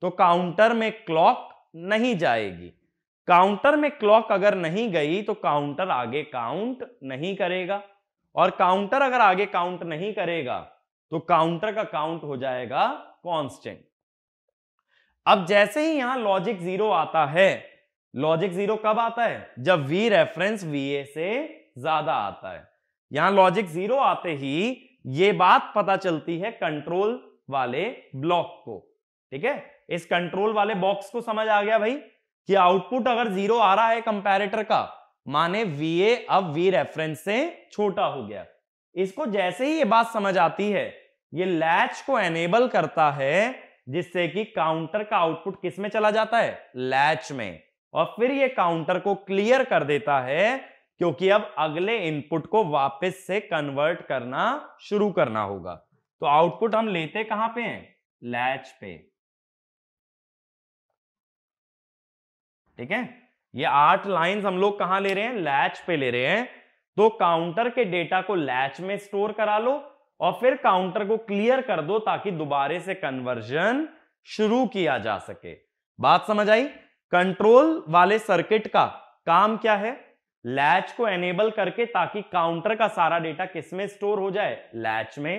तो काउंटर में क्लॉक नहीं जाएगी काउंटर में क्लॉक अगर नहीं गई तो काउंटर आगे काउंट नहीं करेगा और काउंटर अगर आगे काउंट नहीं करेगा तो काउंटर का काउंट हो जाएगा कॉन्स्टेंट अब जैसे ही यहां लॉजिक जीरो आता है लॉजिक जीरो कब आता है जब वी रेफरेंस वी ए से ज्यादा आता है यहां लॉजिक जीरो आते ही ये बात पता चलती है कंट्रोल वाले ब्लॉक को ठीक है इस कंट्रोल वाले बॉक्स को समझ आ गया भाई कि आउटपुट अगर जीरो आ रहा है कंपैरेटर का माने वी ए अब वी रेफरेंस से छोटा हो गया इसको जैसे ही ये बात समझ आती है ये लैच को एनेबल करता है जिससे कि काउंटर का आउटपुट किस में चला जाता है लैच में और फिर ये काउंटर को क्लियर कर देता है क्योंकि अब अगले इनपुट को वापस से कन्वर्ट करना शुरू करना होगा तो आउटपुट हम लेते कहां पे हैं लैच पे ठीक है ये आठ लाइंस हम लोग कहां ले रहे हैं लैच पे ले रहे हैं तो काउंटर के डेटा को लैच में स्टोर करा लो और फिर काउंटर को क्लियर कर दो ताकि दोबारे से कन्वर्जन शुरू किया जा सके बात समझ आई कंट्रोल वाले सर्किट का काम क्या है लैच को एनेबल करके ताकि काउंटर का सारा डेटा किसमें स्टोर हो जाए लैच में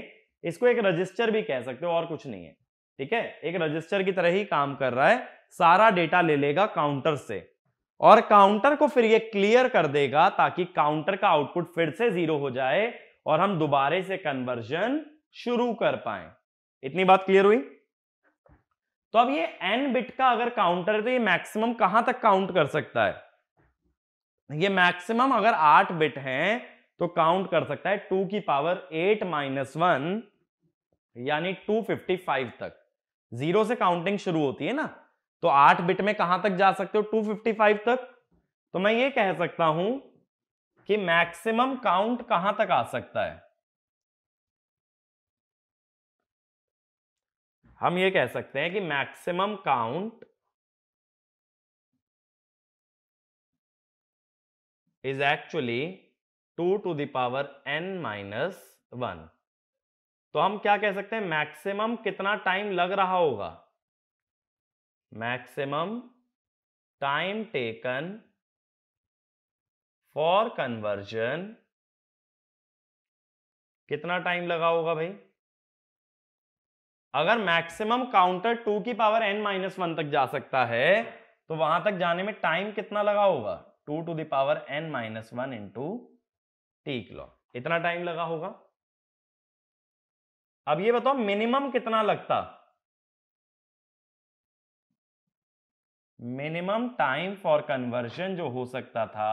इसको एक रजिस्टर भी कह सकते हो और कुछ नहीं है ठीक है एक रजिस्टर की तरह ही काम कर रहा है सारा डेटा ले लेगा काउंटर से और काउंटर को फिर ये क्लियर कर देगा ताकि काउंटर का आउटपुट फिर से जीरो हो जाए और हम दोबारे से कन्वर्जन शुरू कर पाए इतनी बात क्लियर हुई तो अब ये एन बिट का अगर काउंटर है तो ये मैक्सिमम कहां तक काउंट कर सकता है ये मैक्सिमम अगर आठ बिट है तो काउंट कर सकता है टू की पावर एट माइनस वन यानी टू फिफ्टी फाइव तक जीरो से काउंटिंग शुरू होती है ना तो आठ बिट में कहां तक जा सकते हो टू फिफ्टी फाइव तक तो मैं ये कह सकता हूं कि मैक्सिमम काउंट कहां तक आ सकता है हम ये कह सकते हैं कि maximum count is actually two to the power n minus one तो हम क्या कह सकते हैं मैक्सिमम कितना टाइम लग रहा होगा maximum time taken for conversion कितना टाइम लगा होगा भाई अगर मैक्सिमम काउंटर टू की पावर एन माइनस वन तक जा सकता है तो वहां तक जाने में टाइम कितना लगा होगा two to the power n minus one into T clock इतना टाइम लगा होगा अब ये बताओ मिनिमम कितना लगता मिनिमम टाइम फॉर कन्वर्जन जो हो सकता था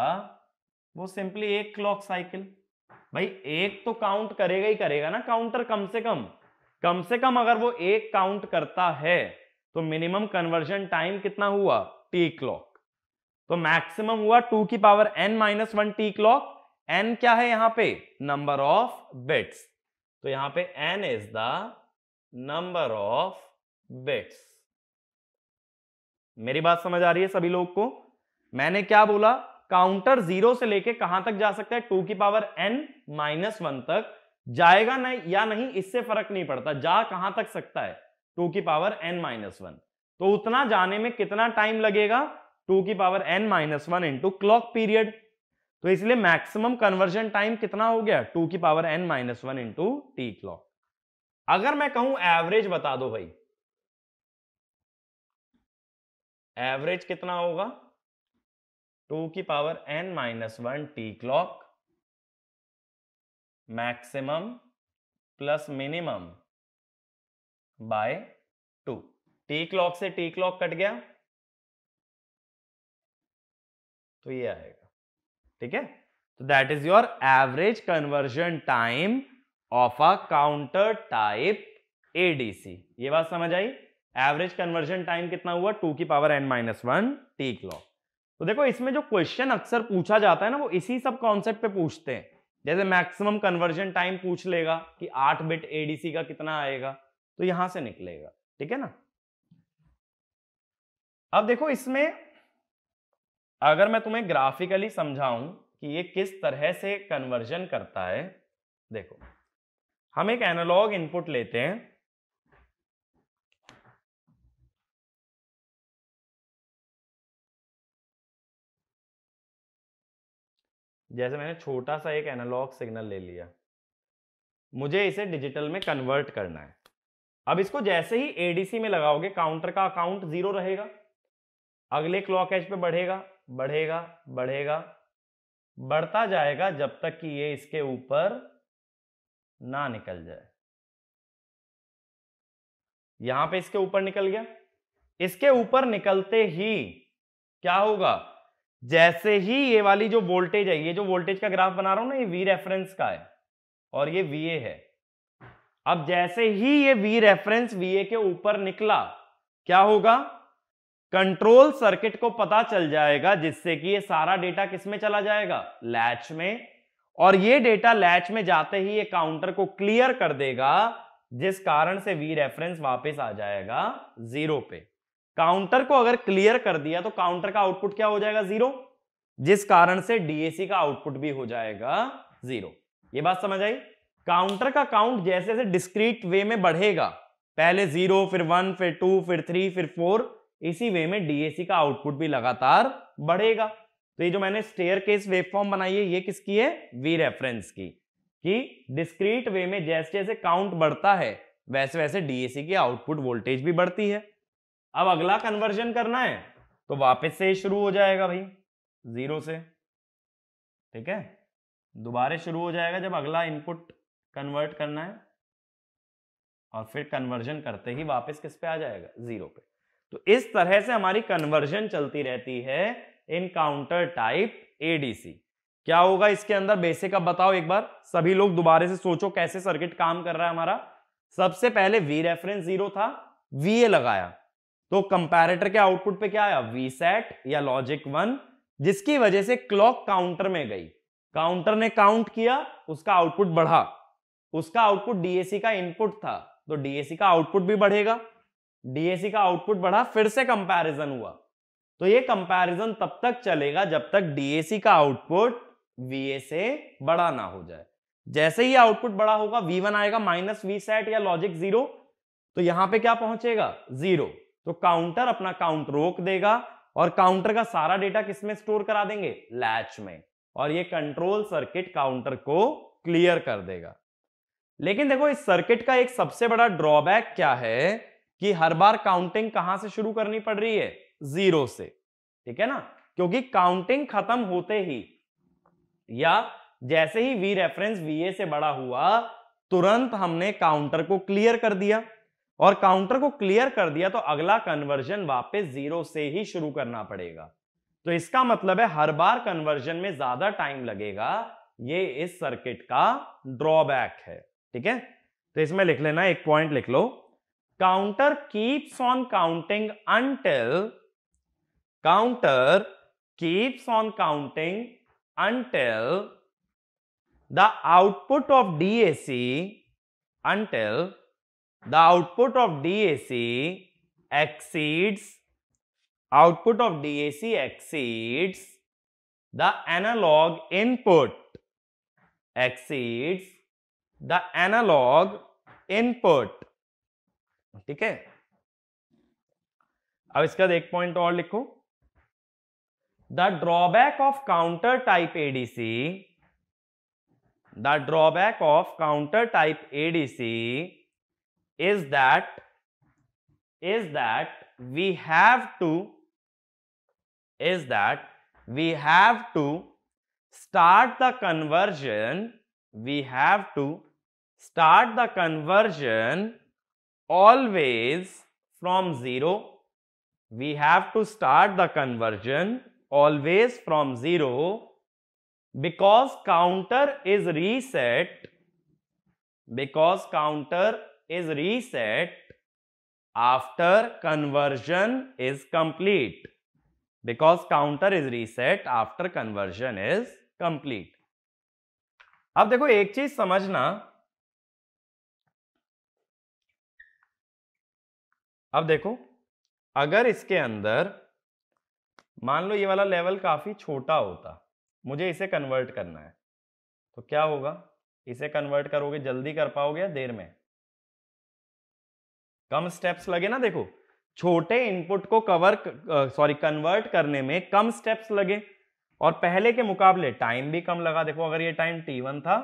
वो सिंपली एक क्लॉक साइकिल भाई एक तो काउंट करेगा ही करेगा ना काउंटर कम से कम कम से कम अगर वो एक काउंट करता है तो मिनिमम कन्वर्जन टाइम कितना हुआ टी क्लॉक तो मैक्सिमम हुआ टू की power n minus one T clock n क्या है यहां पे नंबर ऑफ बिट्स तो यहां पे n is the number of bits मेरी बात समझ आ रही है सभी लोग को मैंने क्या बोला काउंटर जीरो से लेके कहां तक जा सकता है टू की पावर एन माइनस वन तक जाएगा नहीं या नहीं इससे फर्क नहीं पड़ता जा कहां तक सकता है टू की पावर एन माइनस वन तो उतना जाने में कितना टाइम लगेगा टू की power n minus one into clock period तो इसलिए मैक्सिमम कन्वर्जन टाइम कितना हो गया टू की power n minus one into T clock अगर मैं कहूं एवरेज बता दो भाई एवरेज कितना होगा टू की power n minus one T clock maximum plus minimum by two T clock से टी क्लॉक कट गया तो ये आएगा ठीक है तो that is your average conversion time of a counter type ADC ये बात समझ आई एवरेज कन्वर्जन टाइम कितना हुआ टू की power n minus one T clock तो देखो इसमें जो क्वेश्चन अक्सर पूछा जाता है ना वो इसी सब कॉन्सेप्ट पे पूछते हैं जैसे मैक्सिमम कन्वर्जन टाइम पूछ लेगा कि आठ बिट एडीसी का कितना आएगा तो यहां से निकलेगा ठीक है ना अब देखो इसमें अगर मैं तुम्हें ग्राफिकली समझाऊं कि ये किस तरह से कन्वर्जन करता है देखो हम एक एनालॉग इनपुट लेते हैं जैसे मैंने छोटा सा एक एनालॉग सिग्नल ले लिया मुझे इसे डिजिटल में कन्वर्ट करना है अब इसको जैसे ही एडीसी में लगाओगे काउंटर का अकाउंट जीरो रहेगा अगले क्लॉक एज पे बढ़ेगा बढ़ेगा बढ़ेगा बढ़ता जाएगा जब तक कि ये इसके ऊपर ना निकल जाए यहां पे इसके ऊपर निकल गया इसके ऊपर निकलते ही क्या होगा जैसे ही ये वाली जो वोल्टेज है ये जो वोल्टेज का ग्राफ बना रहा हूं ना ये वी रेफरेंस का है और ये वी है अब जैसे ही ये वी रेफरेंस वी के ऊपर निकला क्या होगा कंट्रोल सर्किट को पता चल जाएगा जिससे कि ये सारा डेटा किसमें चला जाएगा लैच में और ये डेटा लैच में जाते ही ये काउंटर को क्लियर कर देगा जिस कारण से वी रेफरेंस वापस आ जाएगा जीरो पे काउंटर को अगर क्लियर कर दिया तो काउंटर का आउटपुट क्या हो जाएगा जीरो जिस कारण से डीएसी का आउटपुट भी हो जाएगा जीरो ये बात समझ आई काउंटर का काउंट जैसे जैसे डिस्क्रीट वे में बढ़ेगा पहले जीरो फिर वन फिर टू फिर थ्री फिर फोर इसी वे में डीएसी का आउटपुट भी लगातार बढ़ेगा तो ये जो मैंने स्टेयर केस वेबफॉर्म बनाई है ये किसकी है वी रेफरेंस की कि डिस्क्रीट वे में जैसे जैसे काउंट बढ़ता है वैसे वैसे डीएसी की आउटपुट वोल्टेज भी बढ़ती है अब अगला कन्वर्जन करना है तो वापस से शुरू हो जाएगा भाई जीरो से ठीक है दोबारे शुरू हो जाएगा जब अगला इनपुट कन्वर्ट करना है और फिर कन्वर्जन करते ही वापस किस पे आ जाएगा जीरो पे तो इस तरह से हमारी कन्वर्जन चलती रहती है इन काउंटर टाइप एडीसी क्या होगा इसके अंदर बेसिक अब बताओ एक बार सभी लोग दोबारे से सोचो कैसे सर्किट काम कर रहा है हमारा सबसे पहले वी रेफरेंस जीरो था वीए लगाया तो कंपैरेटर के आउटपुट पे क्या आया वीसेट या लॉजिक वन जिसकी वजह से क्लॉक काउंटर में गई काउंटर ने काउंट किया उसका आउटपुट बढ़ा उसका आउटपुट डीएसी का इनपुट था तो डीएसी का आउटपुट भी बढ़ेगा डीएसी का आउटपुट बढ़ा फिर से कंपैरिजन हुआ तो ये कंपैरिजन तब तक चलेगा जब तक डीएसी का आउटपुट वीए से बड़ा ना हो जाए जैसे ही आउटपुट बड़ा होगा वी वन आएगा माइनस वी सेट या लॉजिक जीरो तो यहां पे क्या पहुंचेगा जीरो तो काउंटर अपना काउंट रोक देगा और काउंटर का सारा डेटा किसमें स्टोर करा देंगे लैच में और ये कंट्रोल सर्किट काउंटर को क्लियर कर देगा लेकिन देखो इस सर्किट का एक सबसे बड़ा ड्रॉबैक क्या है कि हर बार काउंटिंग कहां से शुरू करनी पड़ रही है जीरो से ठीक है ना क्योंकि काउंटिंग खत्म होते ही या जैसे ही वी रेफरेंस ए से बड़ा हुआ तुरंत हमने काउंटर को क्लियर कर दिया और काउंटर को क्लियर कर दिया तो अगला कन्वर्जन वापस जीरो से ही शुरू करना पड़ेगा तो इसका मतलब है हर बार कन्वर्जन में ज्यादा टाइम लगेगा ये इस सर्किट का ड्रॉबैक है ठीक है तो इसमें लिख लेना एक पॉइंट लिख लो counter keeps on counting until counter keeps on counting output of D A C until the output of DAC exceeds output of DAC exceeds the analog input exceeds the analog input ठीक है अब इसका एक point और लिखो the drawback of counter type ADC the drawback of counter type ADC is that is that we have to is that we have to start the conversion we have to start the conversion always from 0 we have to start the conversion always from 0 because counter is reset because counter is reset after conversion is complete because counter is reset after conversion is complete. अब देखो एक चीज समझना अब देखो अगर इसके अंदर मान लो ये वाला लेवल काफी छोटा होता मुझे इसे कन्वर्ट करना है तो क्या होगा इसे कन्वर्ट करोगे जल्दी कर पाओगे या देर में कम स्टेप्स लगे ना देखो छोटे इनपुट को कवर सॉरी कन्वर्ट करने में कम स्टेप्स लगे और पहले के मुकाबले टाइम भी कम लगा देखो अगर ये टाइम टी वन था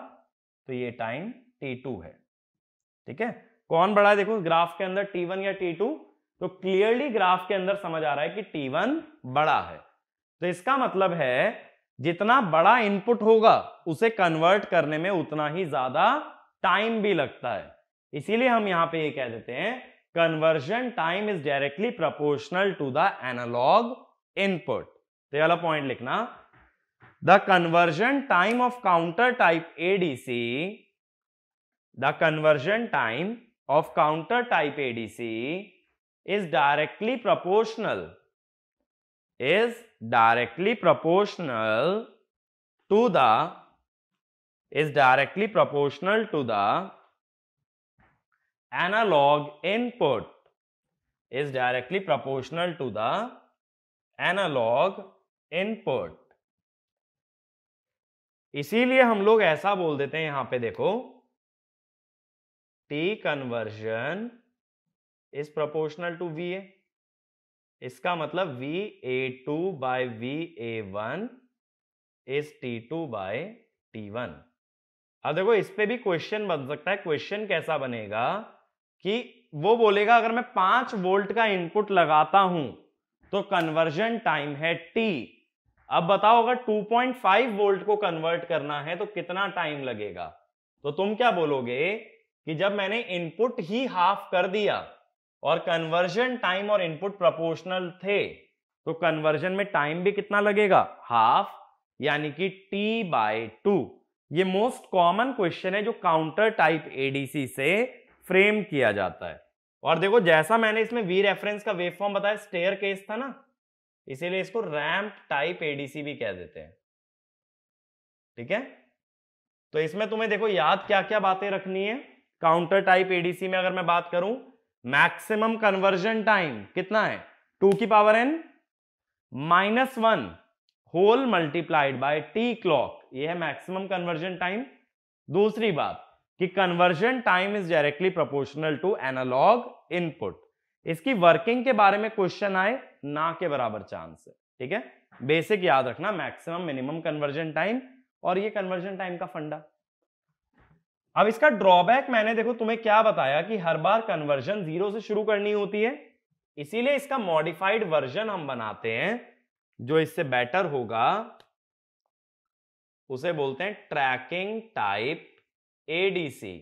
तो ये टाइम टी टू है ठीक है कौन बड़ा है देखो ग्राफ के अंदर टी वन या टी टू तो क्लियरली ग्राफ के अंदर समझ आ रहा है कि टी वन बड़ा है तो इसका मतलब है जितना बड़ा इनपुट होगा उसे कन्वर्ट करने में उतना ही ज्यादा टाइम भी लगता है इसीलिए हम यहां पे ये कह देते हैं conversion time is directly proportional to the analog input तो वाला पॉइंट लिखना the conversion time of counter type ADC the conversion time of counter type ADC is directly proportional is directly proportional to the is directly proportional to the analog input is directly proportional to the analog input इसीलिए हम लोग ऐसा बोल देते हैं यहां पे देखो T conversion is proportional to V A इसका मतलब V A two by V A one is T two by T one अब देखो इस पे भी क्वेश्चन बन सकता है क्वेश्चन कैसा बनेगा कि वो बोलेगा अगर मैं पांच वोल्ट का इनपुट लगाता हूं तो कन्वर्जन टाइम है टी अब बताओ अगर 2.5 वोल्ट को कन्वर्ट करना है तो कितना टाइम लगेगा तो तुम क्या बोलोगे कि जब मैंने इनपुट ही हाफ कर दिया और कन्वर्जन टाइम और इनपुट प्रोपोर्शनल थे तो कन्वर्जन में टाइम भी कितना लगेगा हाफ यानी कि टी बाय टू ये मोस्ट कॉमन क्वेश्चन है जो काउंटर टाइप एडीसी से फ्रेम किया जाता है और देखो जैसा मैंने इसमें वी रेफरेंस का वेव फॉर्म बताया स्टेयर केस था ना इसीलिए इसको रैम्प टाइप एडीसी भी कह देते हैं ठीक है तो इसमें तुम्हें देखो याद क्या क्या बातें रखनी है काउंटर टाइप एडीसी में अगर मैं बात करूं मैक्सिमम कन्वर्जन टाइम कितना है टू की power n minus one whole multiplied by T clock ये है मैक्सिमम कन्वर्जन टाइम दूसरी बात कि conversion time is directly proportional to analog input इसकी वर्किंग के बारे में क्वेश्चन आए ना के बराबर चांस है ठीक है बेसिक याद रखना मैक्सिमम मिनिमम कन्वर्जन टाइम और ये कन्वर्जन टाइम का फंडा अब इसका ड्रॉबैक मैंने देखो तुम्हें क्या बताया कि हर बार कन्वर्जन जीरो से शुरू करनी होती है इसीलिए इसका मॉडिफाइड वर्जन हम बनाते हैं जो इससे बेटर होगा उसे बोलते हैं ट्रैकिंग टाइप एडीसी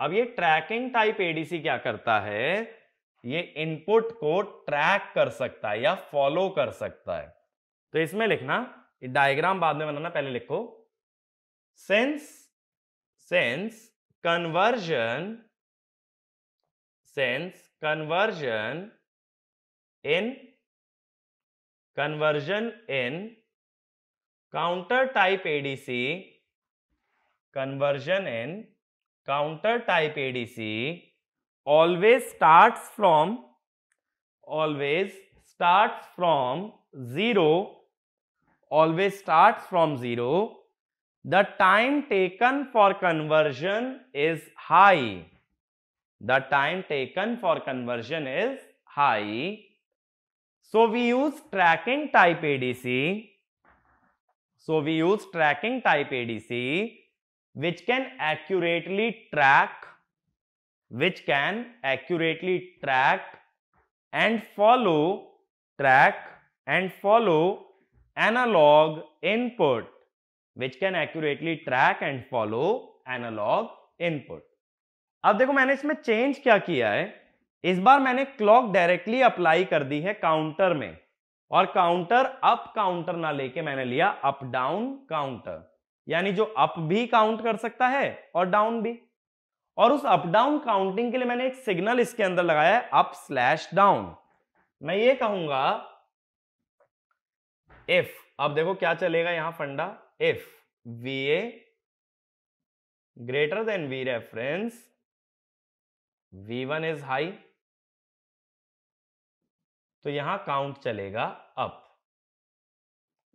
अब ये ट्रैकिंग टाइप एडीसी क्या करता है ये इनपुट को ट्रैक कर सकता है या फॉलो कर सकता है तो इसमें लिखना डायग्राम बाद में बनाना पहले लिखो sense sense conversion sense conversion in conversion in counter type ADC conversion in counter type ADC always starts from always starts from 0 always starts from 0 the time taken for conversion is high the time taken for conversion is high so we use tracking type ADC so we use tracking type ADC which can accurately track which can accurately track and follow track and follow analog input which can accurately track and follow analog input अब देखो मैंने इसमें change क्या किया है इस बार मैंने clock directly apply कर दी है काउंटर में और काउंटर अप काउंटर ना लेके मैंने लिया अप डाउन काउंटर यानी जो अप भी काउंट कर सकता है और डाउन भी और उस अप डाउन काउंटिंग के लिए मैंने एक सिग्नल इसके अंदर लगाया है अप स्लैश डाउन मैं ये कहूंगा इफ अब देखो क्या चलेगा यहां फंडा if V A greater than V reference V one is high तो यहां काउंट चलेगा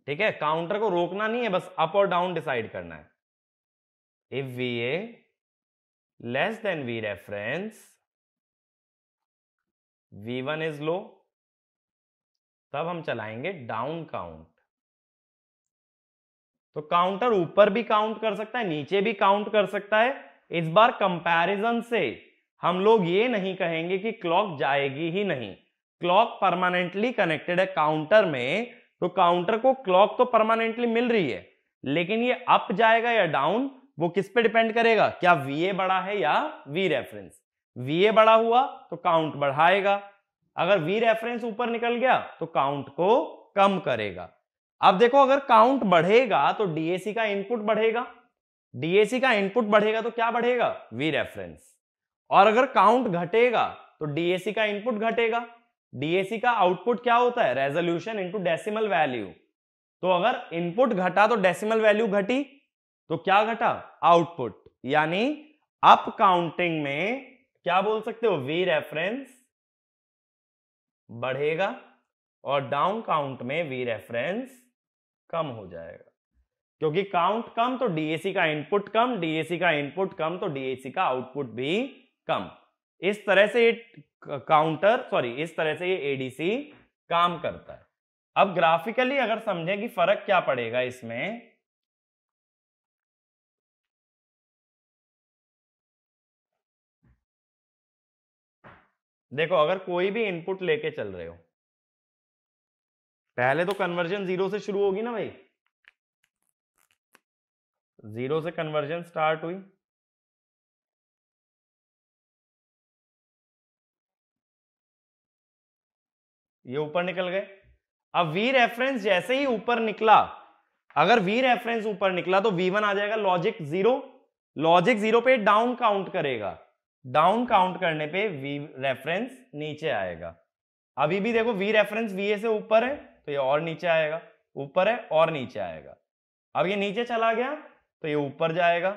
ठीक है काउंटर को रोकना नहीं है बस अप और डाउन डिसाइड करना है if V A less than V reference V one is low तब हम चलाएंगे डाउन काउंट तो काउंटर ऊपर भी काउंट कर सकता है नीचे भी काउंट कर सकता है इस बार कंपैरिजन से हम लोग ये नहीं कहेंगे कि क्लॉक जाएगी ही नहीं क्लॉक परमानेंटली कनेक्टेड है काउंटर में तो काउंटर को क्लॉक तो परमानेंटली मिल रही है लेकिन ये अप जाएगा या डाउन वो किस पे डिपेंड करेगा क्या वीए बड़ा है या वी रेफरेंस वीए बड़ा हुआ तो काउंट बढ़ाएगा अगर वी रेफरेंस ऊपर निकल गया तो काउंट को कम करेगा अब देखो अगर काउंट बढ़ेगा तो डीएसी का इनपुट बढ़ेगा डीएसी का इनपुट बढ़ेगा तो क्या बढ़ेगा वी रेफरेंस और अगर काउंट घटेगा तो डीएसी का इनपुट घटेगा डीएसी का आउटपुट क्या होता है रेजोल्यूशन इनटू डेसिमल वैल्यू तो अगर इनपुट घटा तो डेसिमल वैल्यू घटी तो क्या घटा आउटपुट यानी अप काउंटिंग में क्या बोल सकते हो वी रेफरेंस बढ़ेगा और डाउन काउंट में वी रेफरेंस कम हो जाएगा क्योंकि काउंट कम तो डीएसी का इनपुट कम डीएसी का इनपुट कम तो डीएसी का आउटपुट भी कम इस तरह से ये काउंटर सॉरी इस तरह से ये एडीसी काम करता है अब ग्राफिकली अगर समझें कि फर्क क्या पड़ेगा इसमें देखो अगर कोई भी इनपुट लेके चल रहे हो पहले तो कन्वर्जन जीरो से शुरू होगी ना भाई जीरो से कन्वर्जन स्टार्ट हुई ये ऊपर निकल गए अब वी रेफरेंस जैसे ही ऊपर निकला अगर वी रेफरेंस ऊपर निकला तो वी वन आ जाएगा लॉजिक जीरो लॉजिक जीरो पे डाउन काउंट करेगा डाउन काउंट करने पे वी रेफरेंस नीचे आएगा अभी भी देखो वी रेफरेंस वी ए से ऊपर है तो ये और नीचे आएगा ऊपर है और नीचे आएगा अब ये नीचे चला गया तो ये ऊपर जाएगा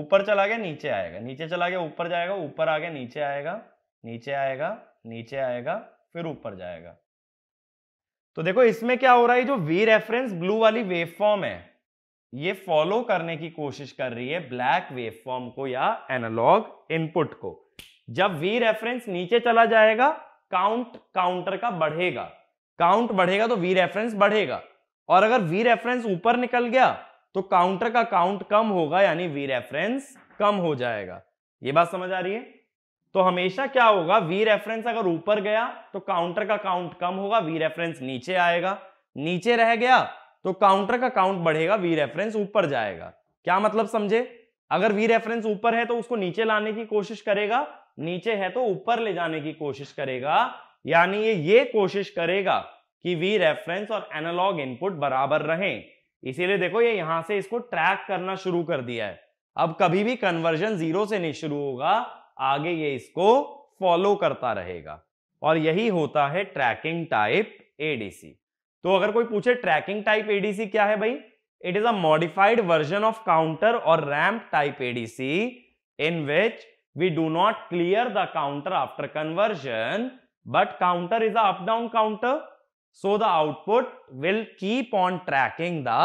ऊपर चला गया नीचे आएगा नीचे चला गया ऊपर जाएगा ऊपर आ गया नीचे आएगा नीचे आएगा नीचे आएगा फिर ऊपर जाएगा तो देखो इसमें क्या हो रहा है जो वी रेफरेंस ब्लू वाली वेव फॉर्म है ये फॉलो करने की कोशिश कर रही है ब्लैक वेव फॉर्म को या एनालॉग इनपुट को जब वी रेफरेंस नीचे चला जाएगा काउंट काउंटर का बढ़ेगा काउंट बढ़ेगा तो वी रेफरेंस बढ़ेगा और अगर वी रेफरेंस ऊपर निकल गया तो काउंटर का काउंट कम होगा यानी वी रेफरेंस कम हो जाएगा ये बात समझ आ रही है तो हमेशा क्या होगा वी रेफरेंस अगर ऊपर गया तो काउंटर का काउंट कम होगा वी रेफरेंस नीचे आएगा नीचे रह गया तो काउंटर का काउंट बढ़ेगा वी रेफरेंस ऊपर जाएगा क्या मतलब समझे अगर वी रेफरेंस ऊपर है तो उसको नीचे लाने की कोशिश करेगा नीचे है तो ऊपर ले जाने की कोशिश करेगा यानी ये ये कोशिश करेगा कि वी रेफरेंस और एनालॉग इनपुट बराबर रहे इसीलिए देखो ये यहां से इसको ट्रैक करना शुरू कर दिया है अब कभी भी कन्वर्जन जीरो से नहीं शुरू होगा आगे ये इसको फॉलो करता रहेगा और यही होता है ट्रैकिंग टाइप एडीसी तो अगर कोई पूछे ट्रैकिंग टाइप एडीसी क्या है भाई it is a modified version of counter और ramp type ADC in which we do not clear the counter after conversion but counter is up down counter so the output will keep on tracking the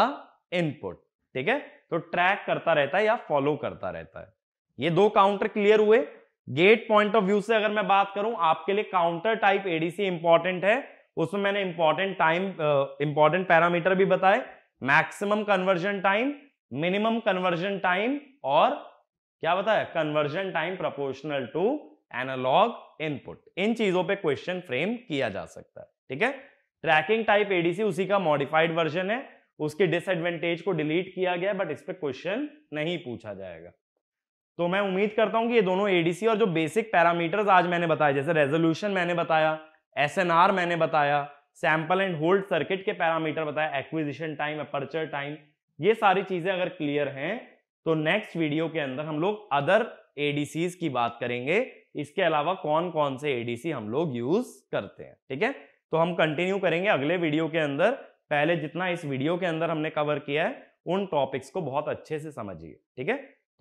input ठीक है तो track करता रहता है या follow करता रहता है ये दो काउंटर क्लियर हुए गेट पॉइंट ऑफ व्यू से अगर मैं बात करूं आपके लिए काउंटर टाइप एडीसी इंपॉर्टेंट है उसमें मैंने इंपॉर्टेंट टाइम इंपॉर्टेंट पैरामीटर भी बताए maximum conversion time minimum conversion time और क्या बताया conversion time proportional to analog input इन चीजों पे क्वेश्चन फ्रेम किया जा सकता है ठीक है ट्रैकिंग टाइप एडीसी उसी का मॉडिफाइड वर्जन है उसके डिसएडवांटेज को डिलीट किया गया बट इस पर क्वेश्चन नहीं पूछा जाएगा तो मैं उम्मीद करता हूं कि ये दोनों एडीसी और जो बेसिक पैरामीटर्स आज मैंने बताए जैसे रेजोल्यूशन मैंने बताया एस मैंने बताया सैंपल एंड होल्ड सर्किट के पैरामीटर बताया एक्विजिशन टाइम अपर्चर टाइम ये सारी चीजें अगर क्लियर हैं तो नेक्स्ट वीडियो के अंदर हम लोग अदर एडीसी की बात करेंगे इसके अलावा कौन कौन से एडीसी हम लोग यूज करते हैं ठीक है तो हम कंटिन्यू करेंगे अगले वीडियो के अंदर पहले जितना इस वीडियो के अंदर हमने कवर किया है उन टॉपिक्स को बहुत अच्छे से समझिए ठीक है